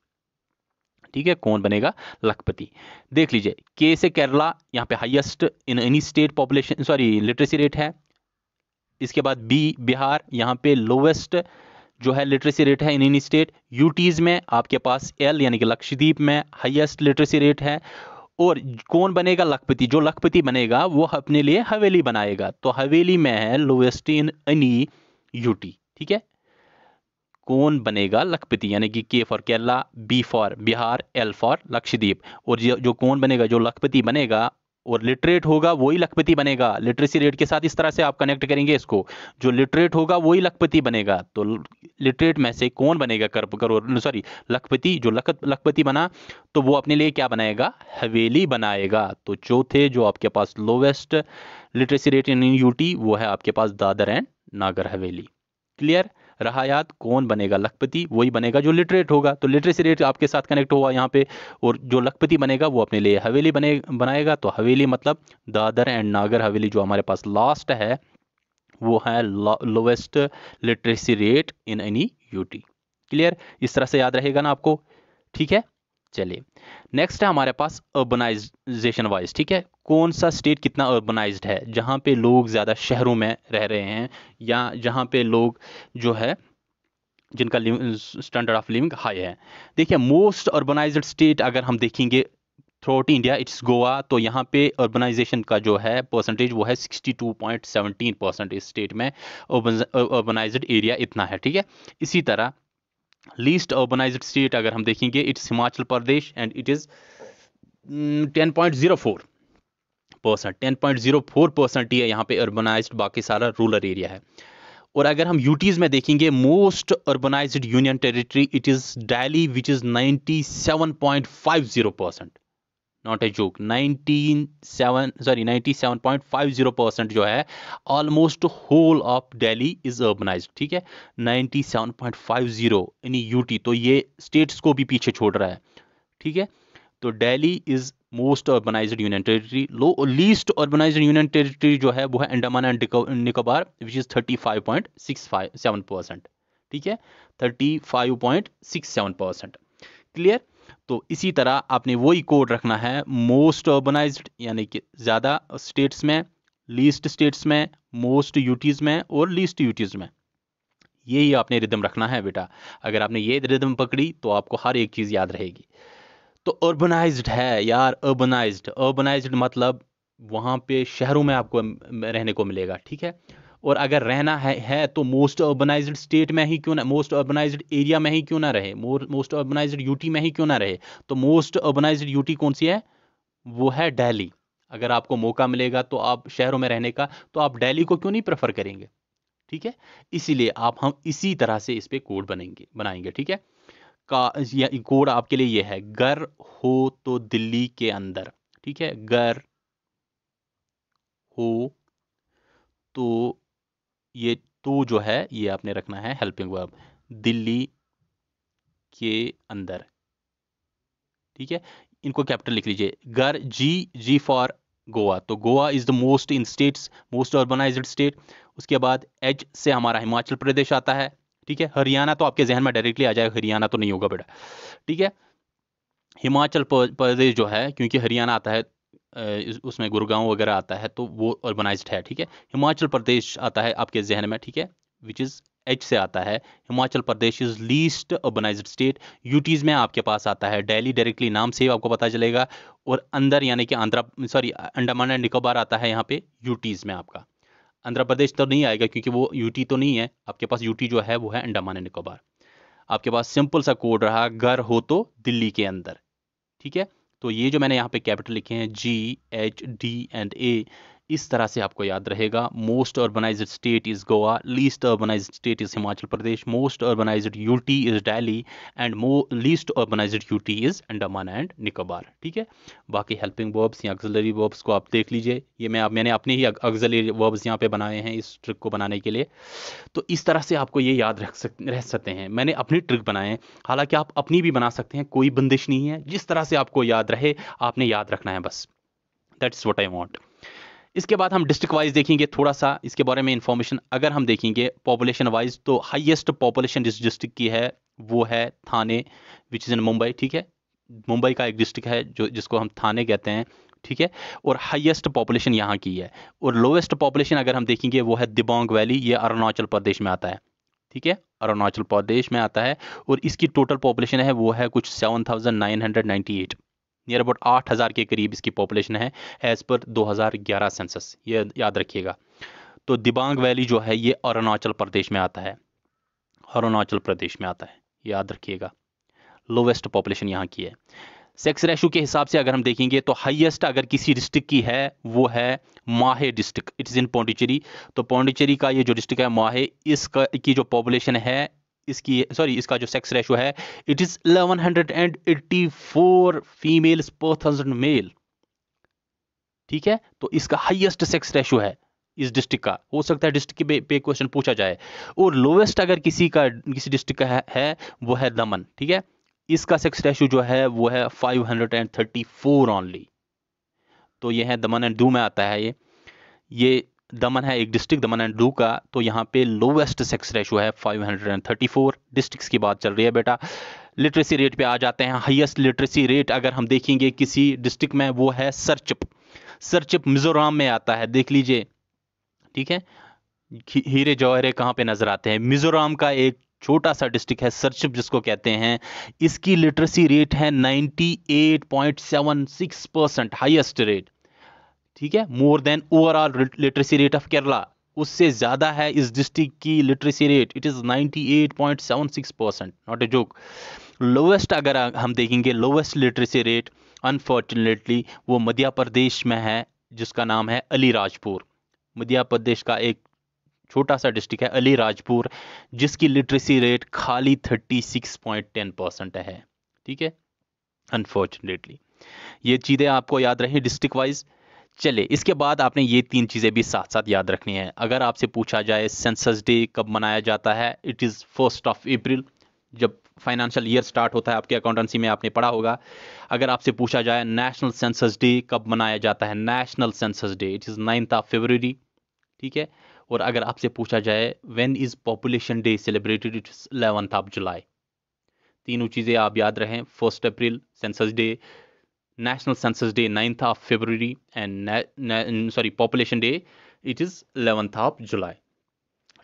ठीक है कौन बनेगा लखपति देख लीजिए के से केरला यहाँ पे highest in any state population sorry literacy rate है इसके बाद बी बिहार यहाँ पे लोवेस्ट जो है लिटरेसी रेट है इन एनी स्टेट यूटीज़ में आपके पास एल यानी कि लक्षद्वीप में हाइएस्ट लिटरेसी रेट है और कौन बनेगा लखपति जो लखपति बनेगा वो अपने लिए हवेली बनाएगा तो हवेली में है लोवेस्ट इन एनी यूटी ठीक है कौन बनेगा लखपति यानी कि K for Kerala B for Bihar L for Lakshadweep और जो जो कौन बनेगा जो लखपति बनेगा और लिटरेट होगा वही लखपति बनेगा लिटरेसी रेट के साथ इस तरह से आप कनेक्ट करेंगे इसको जो लिटरेट होगा वही लखपति बनेगा तो लिटरेट में से कौन बनेगा कर करोड़ सॉरी लखपति जो लख लखपति बना तो वो अपने लिए क्या बनाएगा हवेली बनाएगा तो चौथे जो आपके पास lowest literacy rate in UT वो है आपके पास दादर एंड नागर हवेली क्लियर रहायात कौन बनेगा लखपति वही बनेगा जो लिटरेट होगा तो लिटरेसी रेट आपके साथ कनेक्ट होगा यहाँ पे और जो लखपति बनेगा वो अपने लिए हवेली बने बनाएगा तो हवेली मतलब दादर एंड नागर हवेली जो हमारे पास लास्ट है वो है lowest literacy rate in any UT clear इस तरह से याद रहेगा ना आपको ठीक है चलिए नेक्स्ट है हमारे पास अर्बनाइजेशन वाइज ठीक है कौन सा स्टेट कितना अर्बनाइज्ड है जहाँ पे लोग ज़्यादा शहरों में रह रहे हैं या जहाँ पे लोग जो है जिनका स्टैंडर्ड ऑफ लिविंग हाई है देखिए मोस्ट अर्बनाइज्ड स्टेट अगर हम देखेंगे थ्रोट इंडिया इट्स गोवा तो यहाँ पे अर्बनाइजेशन का जो है परसेंटेज वो है 62.17 परसेंट इस स्टेट में अर्बनाइज्ड एरिया इतना है ठीक है इसी तरह लीस्ट अर्बनाइज स्टेट अगर हम देखेंगे it's Himachal Pradesh and it is ten point zero four percent ten point zero four percent ये यहाँ पे अर्बनाइज्ड बाकी सारा रूरल एरिया है और अगर हम यूटीज़ में देखेंगे most urbanized union territory it is Delhi which is ninety seven point five zero percent not a joke nineteen seven sorry ninety seven point five zero percent जो है almost whole of Delhi is urbanize ठीक है ninety seven point five zero यानी UT तो ये states को भी पीछे छोड़ रहा है ठीक है तो Delhi is most urbanize union territory low least urbanize union territory जो है वो है Andaman and Nicobar which is thirty five point six five seven percent ठीक है thirty five point six seven percent clear तो इसी तरह आपने वही कोड रखना है मोस्ट अर्बनाइज यानी कि ज़्यादा स्टेट्स में लीस्ट स्टेट्स में मोस्ट यूटीज़ में और लीस्ट यूटीज़ में यही आपने रिदम रखना है बेटा अगर आपने ये रिदम पकड़ी तो आपको हर एक चीज़ याद रहेगी तो अर्बनाइज्ड है यार अर्बनाइज्ड अर्बनाइज्ड मतलब वहाँ पे शहरों में आपको रहने को मिलेगा ठीक है और अगर रहना है, है तो मोस्ट ऑर्बनाइज स्टेट में ही क्यों ना मोस्ट अर्बनाइज्ड एरिया में ही क्यों ना रहे मोस्ट अर्बनाइज्ड यूटी में ही क्यों ना रहे तो मोस्ट अर्बनाइज्ड यूटी कौन सी है वो है डेली अगर आपको मौका मिलेगा तो आप शहरों में रहने का तो आप डेली को क्यों नहीं प्रेफर करेंगे ठीक है इसीलिए आप हम इसी तरह से इस पर कोड बनेंगे बनाएंगे ठीक है का कोड आपके लिए ये है गर हो तो दिल्ली के अंदर ठीक है गर हो तो ये टू तो जो है ये आपने रखना है हेल्पिंग वर्ब दिल्ली के अंदर ठीक है इनको कैपिटल लिख लीजिए घर जी जी फॉर गोवा तो Goa is the most in states most organize state उसके बाद एच से हमारा हिमाचल प्रदेश आता है ठीक है हरियाणा तो आपके जहन में डायरेक्टली आ जाएगा हरियाणा तो नहीं होगा बेटा ठीक है हिमाचल प्रदेश जो है क्योंकि हरियाणा आता है उसमें गुरुगांव वगैरह आता है तो वो ऑर्गेनाइज है ठीक है हिमाचल प्रदेश आता है आपके जहन में ठीक है विच इज़ एच से आता है Himachal Pradesh is least organize state UTs में आपके पास आता है डेली डायरेक्टली नाम से आपको पता चलेगा और अंदर यानी कि आंध्रा सॉरी अंडमान एंड निकोबार आता है यहाँ पे यूटीज में आपका आंध्र प्रदेश तो नहीं आएगा क्योंकि वो यूटी तो नहीं है आपके पास यूटी जो है वो है अंडमान एंड निकोबार आपके पास सिंपल सा कोड रहा घर हो तो दिल्ली के अंदर ठीक है तो ये जो मैंने यहाँ पे कैपिटल लिखे हैं G H D and A इस तरह से आपको याद रहेगा most urbanize state is Goa least urbanize state is Himachal Pradesh most urbanize UT is Delhi and mo least urbanize UT is Andaman and Nicobar ठीक है बाकी हेल्पिंग वर्ब्स या अगजलरी वर्ब्स को आप देख लीजिए ये मैं मैंने अपने ही अगजलरी वर्ब्स यहाँ पे बनाए हैं इस ट्रिक को बनाने के लिए तो इस तरह से आपको ये याद रख सक रह सकते हैं मैंने अपनी ट्रिक बनाए हैं हालांकि आप अपनी भी बना सकते हैं कोई बंदिश नहीं है जिस तरह से आपको याद रहे आपने याद रखना है बस दैट्स वॉट आई वॉन्ट इसके बाद हम डिस्ट्रिक्ट वाइज देखेंगे थोड़ा सा इसके बारे में इंफॉर्मेशन अगर हम देखेंगे पॉपुलेशन वाइज तो हाईएस्ट पॉपुलेशन जिस डिस्ट्रिक्ट की है वो है थाने विच इज़ इन मुंबई ठीक है मुंबई का एक डिस्ट्रिक्ट है जो जिसको हम थाने कहते हैं ठीक है और हाईएस्ट पॉपुलेशन यहाँ की है और लोएस्ट पॉपुलेशन अगर हम देखेंगे वो है दिबोंग वैली ये अरुणाचल प्रदेश में आता है ठीक है अरुणाचल प्रदेश में आता है और इसकी टोटल पॉपुलेशन है वो है कुछ seven thousand nine hundred ninety eight near about आठ हज़ार के करीब इसकी पॉपुलेशन है एज़ पर 2011 सेंसस ये याद रखिएगा तो दिबांग वैली जो है ये अरुणाचल प्रदेश में आता है अरुणाचल प्रदेश में आता है याद रखिएगा लोवेस्ट पॉपुलेशन यहाँ की है सेक्स रेशो के हिसाब से अगर हम देखेंगे तो हाईएस्ट अगर किसी डिस्ट्रिक्ट की है वो है माहे डिस्ट्रिक्ट इट्स इन पौंडीचेरी तो पौंडीचेरी का ये जो डिस्ट्रिक्ट है माहे इसका की जो पॉपुलेशन है इसकी सॉरी इसका जो सेक्स रेशो है it is 1184 females per thousand male ठीक है तो इसका हाईएस्ट सेक्स रेशो है इस डिस्ट्रिक्ट का हो सकता है डिस्ट्रिक्ट पे, पे क्वेश्चन पूछा जाए और लोवेस्ट अगर किसी का किसी डिस्ट्रिक्ट का है, है वो है दमन ठीक है इसका सेक्स रेशो जो है वो है 534 ओनली तो ये है दमन एंड दू में आता है ये ये दमन है एक डिस्ट्रिक्ट दमन एंड डू का तो यहाँ पे लोवेस्ट सेक्स रेशो है 534 डिस्ट्रिक्ट्स की बात चल रही है बेटा लिटरेसी रेट पे आ जाते हैं हाईएस्ट लिटरेसी रेट अगर हम देखेंगे किसी डिस्ट्रिक्ट में वो है सरचिप सरचिप मिजोराम में आता है देख लीजिए ठीक है हीरे जौहरे कहाँ पे नजर आते हैं मिजोराम का एक छोटा सा डिस्ट्रिक्ट है सरचिप जिसको कहते हैं इसकी लिटरेसी रेट है 98.76 परसेंट हाइएस्ट रेट ठीक है more than overall literacy rate of Kerala उससे ज़्यादा है इस डिस्ट्रिक्ट की literacy rate it is 98.76 percent not a joke lowest अगर हम देखेंगे लोवेस्ट लिटरेसी रेट अनफॉर्चुनेटली वो मध्य प्रदेश में है जिसका नाम है अलीराजपुर मध्य प्रदेश का एक छोटा सा डिस्ट्रिक्ट है अलीराजपुर जिसकी लिटरेसी रेट खाली 36.10 परसेंट है ठीक है अनफॉर्चुनेटली ये चीज़ें आपको याद रहे डिस्ट्रिक्ट वाइज चले इसके बाद आपने ये तीन चीज़ें भी साथ साथ याद रखनी है अगर आपसे पूछा जाए सेंसस डे कब मनाया जाता है it is first of April जब फाइनेंशियल ईयर स्टार्ट होता है आपके अकाउंटेंसी में आपने पढ़ा होगा अगर आपसे पूछा जाए नेशनल सेंसस डे कब मनाया जाता है national census day it is ninth of February ठीक है और अगर आपसे पूछा जाए when is population day celebrated it is eleventh of July तीनों चीज़ें आप याद रहें first April census day National Census Day 9th of February and sorry Population Day it is 11th of July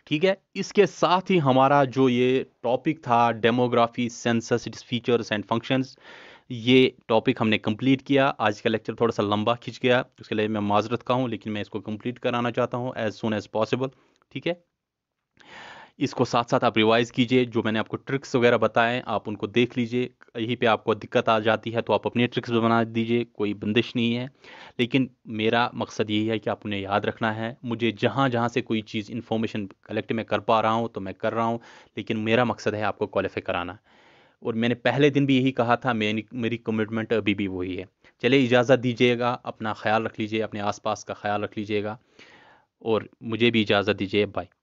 ठीक है इसके साथ ही हमारा जो ये टॉपिक था demography census it's features and functions ये टॉपिक हमने कंप्लीट किया आज का लेक्चर थोड़ा सा लंबा खिंच गया उसके लिए मैं माजरत का हूँ लेकिन मैं इसको कंप्लीट कराना चाहता हूँ एज सुन एज पॉसिबल ठीक है इसको साथ साथ आप रिवाइज कीजिए जो मैंने आपको ट्रिक्स वगैरह बताएं आप उनको देख लीजिए यहीं पे आपको दिक्कत आ जाती है तो आप अपने ट्रिक्स बना दीजिए कोई बंदिश नहीं है लेकिन मेरा मकसद यही है कि आप उन्हें याद रखना है मुझे जहाँ जहाँ से कोई चीज़ इन्फॉर्मेशन कलेक्ट मैं कर पा रहा हूँ तो मैं कर रहा हूँ लेकिन मेरा मकसद है आपको क्वालिफाई कराना और मैंने पहले दिन भी यही कहा था मेरी मेरी कमिटमेंट अभी भी वही है चलिए इजाज़त दीजिएगा अपना ख्याल रख लीजिए अपने आसपास का ख्याल रख लीजिएगा और मुझे भी इजाज़त दीजिए बाय